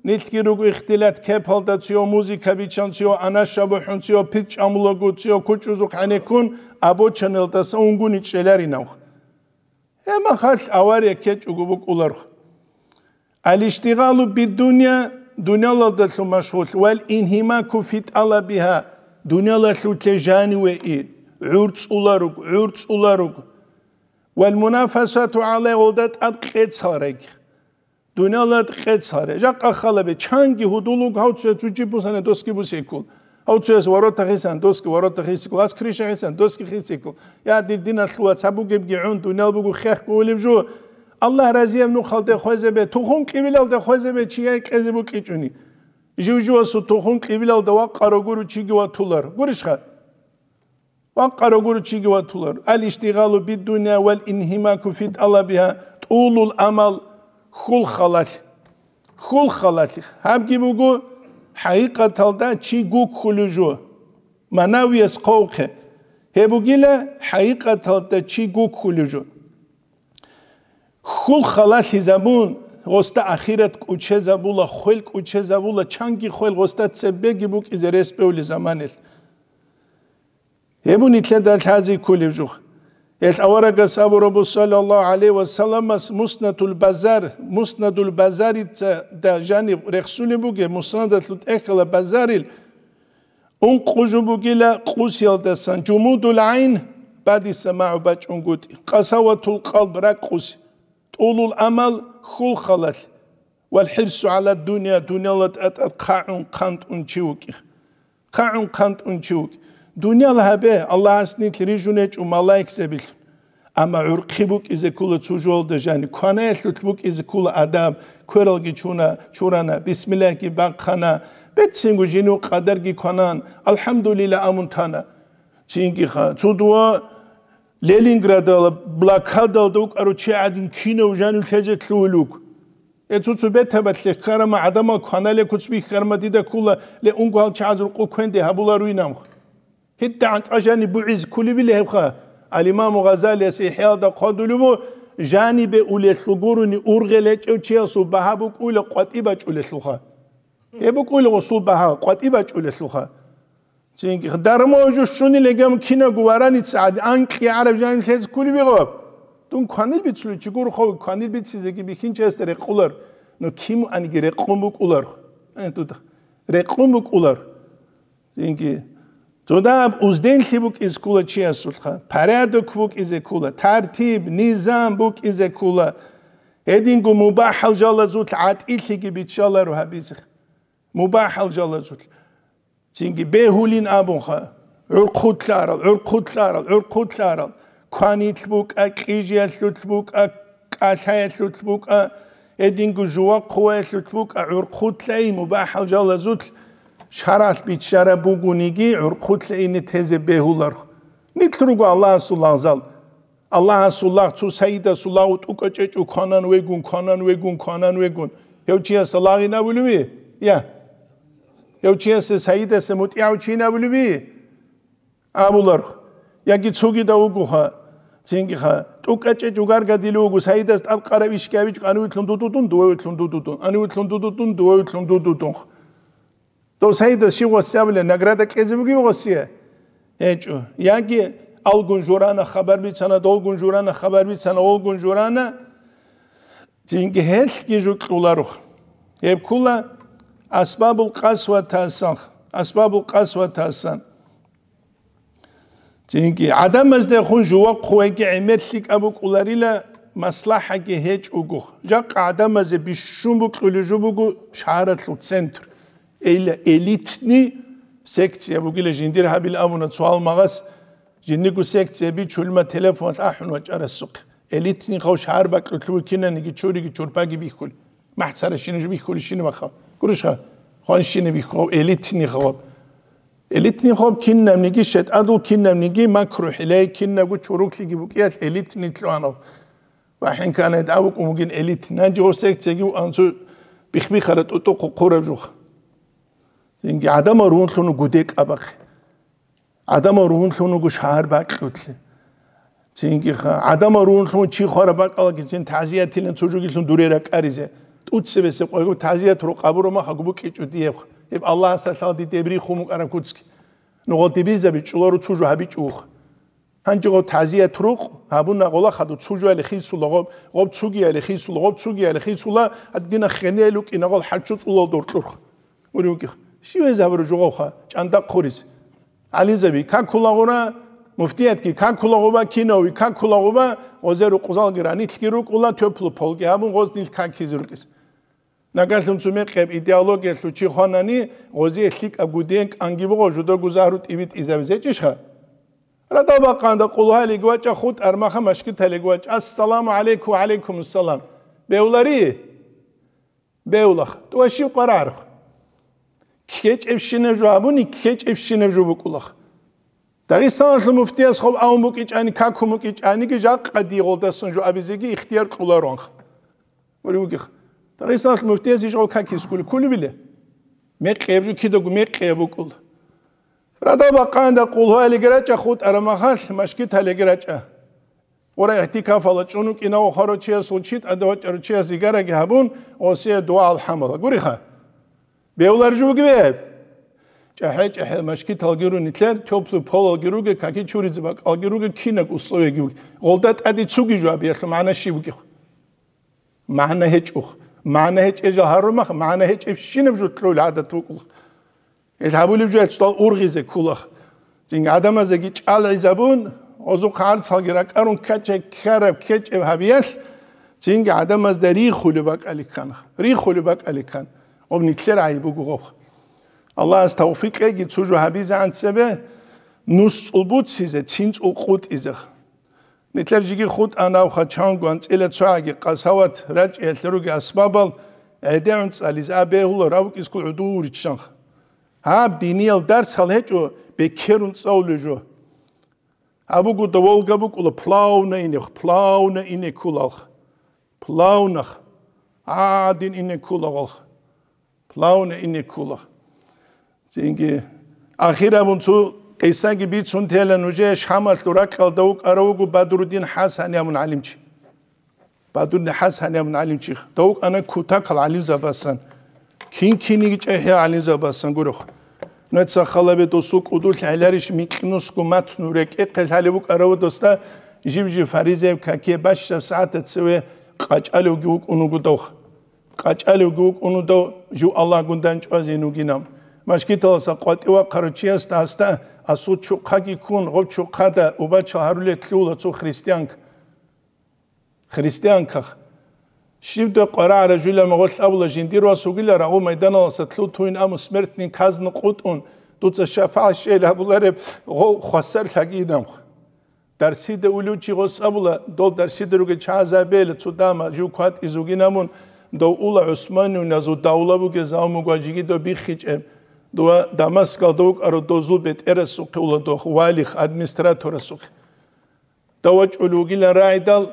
ნიტკი როგ ვიხდილეთ კეფალდაციო მუსიკა ბიჩანციო ანაშაბო ჰუნციო ფიჭამულოგუციო კუჩუზუ ხანეკუნ აბო ჩანელდასა უნგუნი ჭელარინავ ემა ხალ ავარია კეჭუგუბუ კულარხ ალიშტიგალუ ბიდუნია დუნიალადა სუ მაშხულ ვალ ინჰიმა კუფიტ ალაბიჰა დუნიალა სუთე ჟანი ვე ი ურწულარუ ურწულარუ ვალ მუნაფასატუ ალე ოდატ ატ ყეცარეგ დუნალად ხეცარე ჟაყახალები ჩანგი ჰუდულუ გავწე ჯუჯიბუსანე დოსკიბუსიკულ აუცეს ვაროთახისან დოსკი ვაროთახის კლას ქრიშეხისან დოსკი ხისიკულ ია დიდინა ხუა საბუგებგი უნ დუნალბუგუ ხეხკულიბჟუ ალლა რაზიემნუ ხალდე ხოზებე თუხუნ ყივილალდე ხოზებე ჩიე ყეზებუ ყიჭუნი ჟუჟუასუ თუხუნ ყივილალდე ვაყაროგურუ ჩიგვა თულარ გურიშხა ვაყაროგურუ ჩიგვა თულარ ალიშტიღალუ ბიდუნია ვალ ინჰიმაკუ ფიდ ალაბიჰა ტულულ ამალ ხულ ხალათი ხულ ხალათი ჰამგი მუგუ ჰაიკათალდა ჩი გუკხულუჟუ მანავიეს ყოვხე ჰებუგილა ჰაიკათალდა ჩი გუკხულუჟუ ხულ ხალათი ზამუნ ოსტა ახირეთ კუჩე ზაბულა ხელ კუჩე ზაბულა ჩანგი ხელ ოსტა წებეგი მუკი ზერესპეული ზამანელ ჰებუნი თლედა თაზი ქულიჟუ ხე أورق ساب رب صلى الله عليه وسلم مسنة البزار مسنة البزار تا جانب رخصولي بوغي مسندة تأخل بزار ان قجو بوغي لا قوسي لدسان جمود العين بعد سماع باج انقود قصوة القلب رقص طول الأمل خل خلال والحرص على الدنيا دنيا لتأت قاعون قانت انجيوك قاعون قانت انجيوك დუნიალა ჰაბე ალლაჰასნი ქრიჟუნე ჩუ მალაიქსებილ ამა ურქიბუკ იზე კულა ჩუჟოლ დეჟანი ქანა ეშუთბუკ იზე კულა ადამ ქერალგი ჩუნა ჩურანა ბისმილაჰი ბაქანა ბეცინგუ ჯინუ ყადარგი ქანან ალჰამდულილა ამუნთანა ჩინკი ხა ჩუდუა ლელინგრადა ბლაკადა და უკარო ჩადინ ქინო ჟანი ხეჯე თლულუკ ეცუცუ ბეთაბათლე ხარმა ადამა ქანალე კუცბი ხარმა დიდა კულა ლე უნგვალ ჩაზრ ყუ ქენდე ჰაბულარ ვინამხ ჰიდა ან წაჟანი ბუიზ ქულიბილი ხა ალ იმამ ღაზალი ეს ჰიალ და ყოდულუმუ ჟანი ბე ულე ლუგურუნი ურღელე ჭევჩიასუ ბაჰაბუ კულე ყატიბა ჭულე ლუხა ებუ კულე ოსუ ბაჰა ყატიბა ჭულე ლუხა ჩინკი დარმოჯუ შუნი ლეგემ ქინა გუვარანი წად ან კი არაბ ჟანი ეს ქულიბი ყო თუნ ქანილბი ცული ჩიგურ ხო ქანილბი ციზეკი ბიხინჩესტერე ყულარ ნო ქიმ ანი გერე ყუმუკულარ ან თუ რე ყუმუკულარ ჩინკი туда узден хибук из кула чиасулха порядок бук изе кула тартиб низам бук изе кула эдингу мубахал жалазут ат илхиги бичалар хабизх мубахал жалазут чинги бехулин абунха урхутлар урхутлар урхутлар кванит бук акижиалут бук акалхайалут бук эдингу жуа кваалут бук урхутлай мубахал жалазут შარალ პიჩარა ბუგუნიგი ურხუთლეინი თეზე ბეჰულარ ნიტრუგ ალლაჰ სულაზალ ალლაჰ სულაჰ თუ საიდა სულაუ თუ კოჭეჭუ ქონან ვეგუნ ქონან ვეგუნ ქონან ვეგუნ ჰევჩია სალაღინა ვილვი ია ჰევჩია საიდა სემუტი აუჩინა ვილვი აბულარ იაგი ცუგი და უგუხა ცინგი ხა თუ კოჭეჭუ გარგადილი უგუ საიდას ტალყარევიშკევიჭ ყანუ ვითლუნ დუდუდუნ დუე ვითლუნ დუდუდუნ ანუ ვითლუნ დუდუდუნ დუე ვითლუნ დუდუდუნ ხა то сайда шиго сабле награда кезиб гиосие эчу яки алгун журана хабар бицана долгун журана хабар бицана олгун журана чинки хел кижу кулару еб кула асбабул касва тасан асбабул касва тасан чинки адамзде хун жуа куэки эмерлик абу куларила маслахаги хеч угух жа адамзе бишшум буклу жубугу шаратлу центр ელიტნი სექცია მოგილე ჟინდირ ჰაბილ ამუნა ცვალმაღას ჟინდიკუ სექციები ჩულმა ტელეფონს აჰნუ აჭარასუკ ელიტნი ხო შარბა კლუკინანი კი ჩური კი ჩურპაგი ბიხული მაჰცარა შინი ბიხული შინი ვახა გურუშა ხან შინი ბიხო ელიტნი ხო ელიტნი ხო კინნამნი კი შეტადულ კინნამნი კი მაკრუ ჰილეი კინნაგუ ჩურუკლი კი ბუკია ელიტნი ტლანო ვაჰენ კანე დავუკუ მოგინ ელიტნა ჯო სექციები ანცუ ბიხბი ხარა ტუტუ ყურებ ჯუხა ингэ адама руунхлууну гудэк абах адама руунхлууну гу шаар бакхүтлэ зингэ ха адама руунхлуун чи хора бакала гэсэн тазиятын цужугилсэн дүрэрэ каризэ тутсэвэсэ койго тазият ру кабурома хагубу кичүтиэ эб аллах салаа ди дебри хуму кара куцк ноготи бизэ бичлору цужу хабичух ханчго тазият ру хабуна гола хаду цужу эле хисул гоб гоб цуги эле хисул гоб цуги эле хисула адгина хенелу кинагол хачу цулол дуртлух уриукх შივეზავრო ჯოღა ჭანდა ხურის ალიზები ქაკულაღორა მუფტიათკი ქაკულაღობა კინოვი ქაკულაღობა ოზერუ ყზალგერანი თქირუ ყულა თეფლუ ფოლკი ამუნ ღოზნილ ქაკიზურკის ნაგალთუმცუ მეყებ იდეოლოგიას უჩი ხონანი ღოზი ეთლიკა გუდიენ კანგი ბო ჟუდო გუზარუ ტივით იზავზე ჭიშა რა დაბაყანდა ყულაელი გვაჭა ხუთ არმახა მაშკი თელეგვაჭ ასალამუ ალეიკუ ალეიკუმუს სალამ ბეულარი ბეულახ ტუაში ყარარხ ქეჭებშინებ ჟო ამუნი ქეჭებშინებ ჟო ბუკულახ დაგისანს მუფტიას ხო აუ მოკიჭანი ქაქუ მოკიჭანი კი ჟა ყედი ღოლდასონ ჟო აბიზიგი ихтияр ყულარონ ხ მორი უკი ხ დაგისანს მუფტიას ჟო ქაქის კული კული ბილე მე ყებ ჟო ქიდო მე ყებ უკულ რადა ბაყანდა ყულ ჰალი გრაჭა ხუთ არამახალ მაშკი თალი გრაჭა ورا اعتكافه لچونو کینه او خاروچیا سوچیت ادوچ رچیا سیګارګه هبون او سی دوال حمره ګوري خان მეულარჯუბი გვე ჭაჰე ჭაჰე მაშკი თალგირუ ნიტლერ თოფლუ პოლოგირუგე კაკი ჩურიძბა ალგირუგე ქინა კუსლოვე გი ყოლდა ტადი ცუგი ჯვაბი ახლა მანაში ვიკი მანა ჰეჭუხ მანა ჰეჭე ჯაჰარუ მახ მანა ჰეჭე შინებ ჟუტლულ ადა თუკულ ეს აბული ჯუე ცტო ურგიზე ქულა წინ ადამაზე გი ჭალა იზაბუნ ოზო ხარ ცალგირა კარუნ კაჭე ქარებ ქეჭე ჰავიას წინ ადამაზ დერი ხული ბაკალი ხან რი ხული ბაკალი ხან ob nitler ay buguqof allah as tawfiqe gi tsuju habiz antsebe nus tsulbut size tsin tsul qut izeg nitler jigi khut anavkha changwan tsile tsuagi qasavat raj elterugi asbabal edem tsalis abehul ravkis kuduur chang hab diniel darsal hecho bekerun tsawlujo abu guda volga bukula plauna ine plauna ine kulakh plauna ა დინ ინე კულა ხალხი plaune in die kula zinge akhira bun zu qisagi bi chun tela nuje shamal tura qalda u qara u badrudin hasan yamun alimchi badrudin hasan yamun alimchi tawq ana kuta qal alim zabasan kin kini qe he alim zabasan gurux netsa khalabe to su qudul hayarish miqnus ku mat nure qe qalabu qara u dosta jibji farizev kake bashsa saat etse ve qaqalo gi u qunu gutox კაჭალი გუკუნუ და ჟუ ალლაჰ გუნდან ჭვაზინუ გინამ მაშკიტოსა ყატევა ქარჩიას და ასთა ასუ ჩუხაგი კუნ ღო ჩუხა და უბა ჩაჰრულე თლულა ცო ქრისტიანკ ქრისტიანკ შიმდა ყარა რაჟულა მოღლაბულა ჟინდირო სუგილა რაო მედანალსა თლუ თუინ ამ სმერტნი ქაზნ ყუტუნ დუცა შაფა შელა ბულერე ღო ხასარ ლაგინამ დარსიდე ულუჩი ღოსაბულა დოლ დარსიდე როგე ჩაზაბელ ცუდამა ჟუ ქვატი ზუგინამუნ და ულა უსმანუნა ზო დაულავ გეზავ მოგვაჯიგი და ბიხიჭე და დამასკა და უკარო და ზუბეთ ერესუ ხულა და ხვალი ადმინისტრატორესუ და ვაჭულუგი ლარაიდალ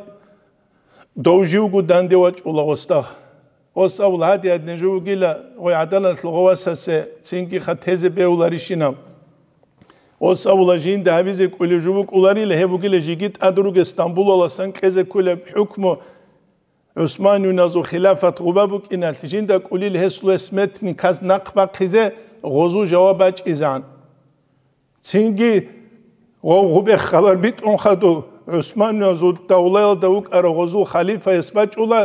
დოჟიუგუ დანდე ვაჭულა ოსტა ოსა ვლადი ადნეჟუგი ლა ოი ადალან სლოვასასე წინკი ხა თეზე ბეულარიშინა ოსა ვლაჟინ და ავიზე კულეჟუბუ კულარი ლეჰუგი ლეჟიგი ადრუგე სტამბულალასან ყეზე კულე ჰუკმო უსმანუ ნაზუ ხილაფათ ყუბაბუ კინალთი ჯინდა ყულილ ჰესლუ ესმეთნი ქაზ ნაყბა ხიზე ღოზუ ჯავაბა ჭიზან ცინგი ღუბე ხალარ ბიტონ ხადუ უსმანუ ნაზუ დაულელ და უკარო ღოზუ ხალიფა ესბაჭულა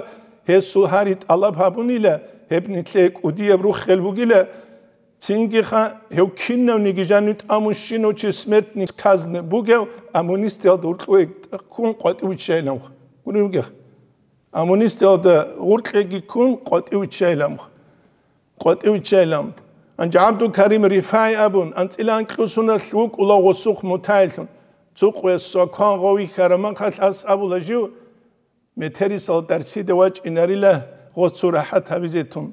ჰესუ ჰარი ტალაფ ჰაბუნილა ჰებნი ხლე ყუდიებ რუ ხელბუგილა ცინგი ხა ჰოქინნა ნიგიჟანუ ტამუ შინო ჩი სმეთნი ქაზნე ბუგე ამუნისტელ დურტუე ქუნ ყატუ ჩელამ ქუნი ბუგე ხა ამონისტეოთ ურყეგი კუნ ყოტივჩელამ ყოტივჩელამ ან ჯამდუ ქარიმ რიფაი აბუნ ან წილან ქუსუნა ლუკ ულაღო სუხ მუთაილუნ წუყეს სოქან ღოვი ხარმა ხალას აბულაჟი მეთერი სალტარსი დევაჭ ინარილა ღოცუ რაჰათ აბიზეთუნ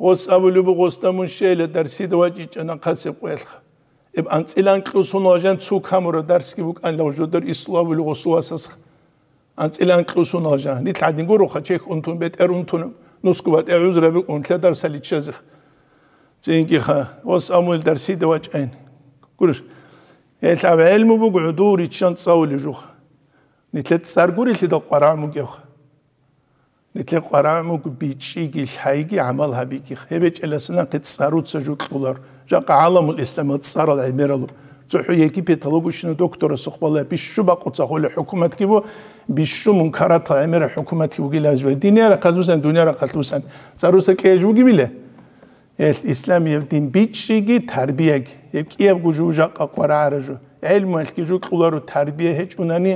ოს აბულუბუ ღოსტამუნ შეილა დარსი დევაჭი ჭანა ხასე ყელხ ებ ან წილან ქუსუნა ჟან წუ ქამურა დარსკი ბუკ ან ლაჟოდერ ისლავილი ღოსუასას ხა ან წილან ყუსუნალჟა ნიტლადინ გუროხა ჩეხ უნთუნ ბეტერ უნთუნ ნუსკუბა ტეუზრები უნთლა დარსალი ჩეზი ძინკი ხა ოს ამულ დარსი დავაჭენ გურ ელავა ელმუ ბუგუდურ იჩან წაული ჟუხ ნიტლეთ სარგური ლიდო ყარამუ გიხ ნიტლე ყარამუ გბიჭი გი ჰაიგი ამალ ჰაბი გი ხებე ჭელასნა ქეთ სარუცა ჟუ ყულარ ჟა ყალამ ისტემა წარალ აიმერალო ძუჰი ეკიპეთოლოგიშნა დოქტორა სხვალე ბიშუბა ყოცახოლე ჰუკუმეთკიბო ბიშუ მუნქარათა ემერა ჰუკუმეთი უგილაზვე დინიარა ხაზუსან დუნიარა ხაზუსან წარუსა კეჯ უგიმილე ეს ისლამი ევდინ ბიჩიგი თარბიეგ ეკიებ გუჟუჟა ყყვარა არაჟო ელმო ელკიჟუ ყულარო თარბიე ჰეჭუნანი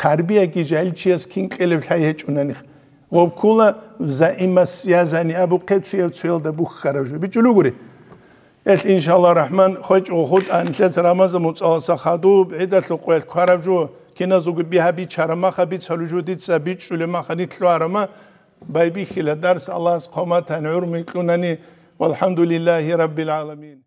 თარბიეგი ჟელჩიას კინყელებ შაი ჰეჭუნანი ყობკულა ზა იმას იაზანი აბუ ქეცი ევცელ და ბუხარაჟო ბიჭულუგური ات ان شاء الله رحمن خوج او خود ان تلت رمز متصاص خدوب عدت لقوت كرجو كنا زوج بها بي چرما خبي چلوجو ديت سبيت شول ما خني تلو باي بي خل درس الله از قامت ان عرم والحمد لله رب العالمين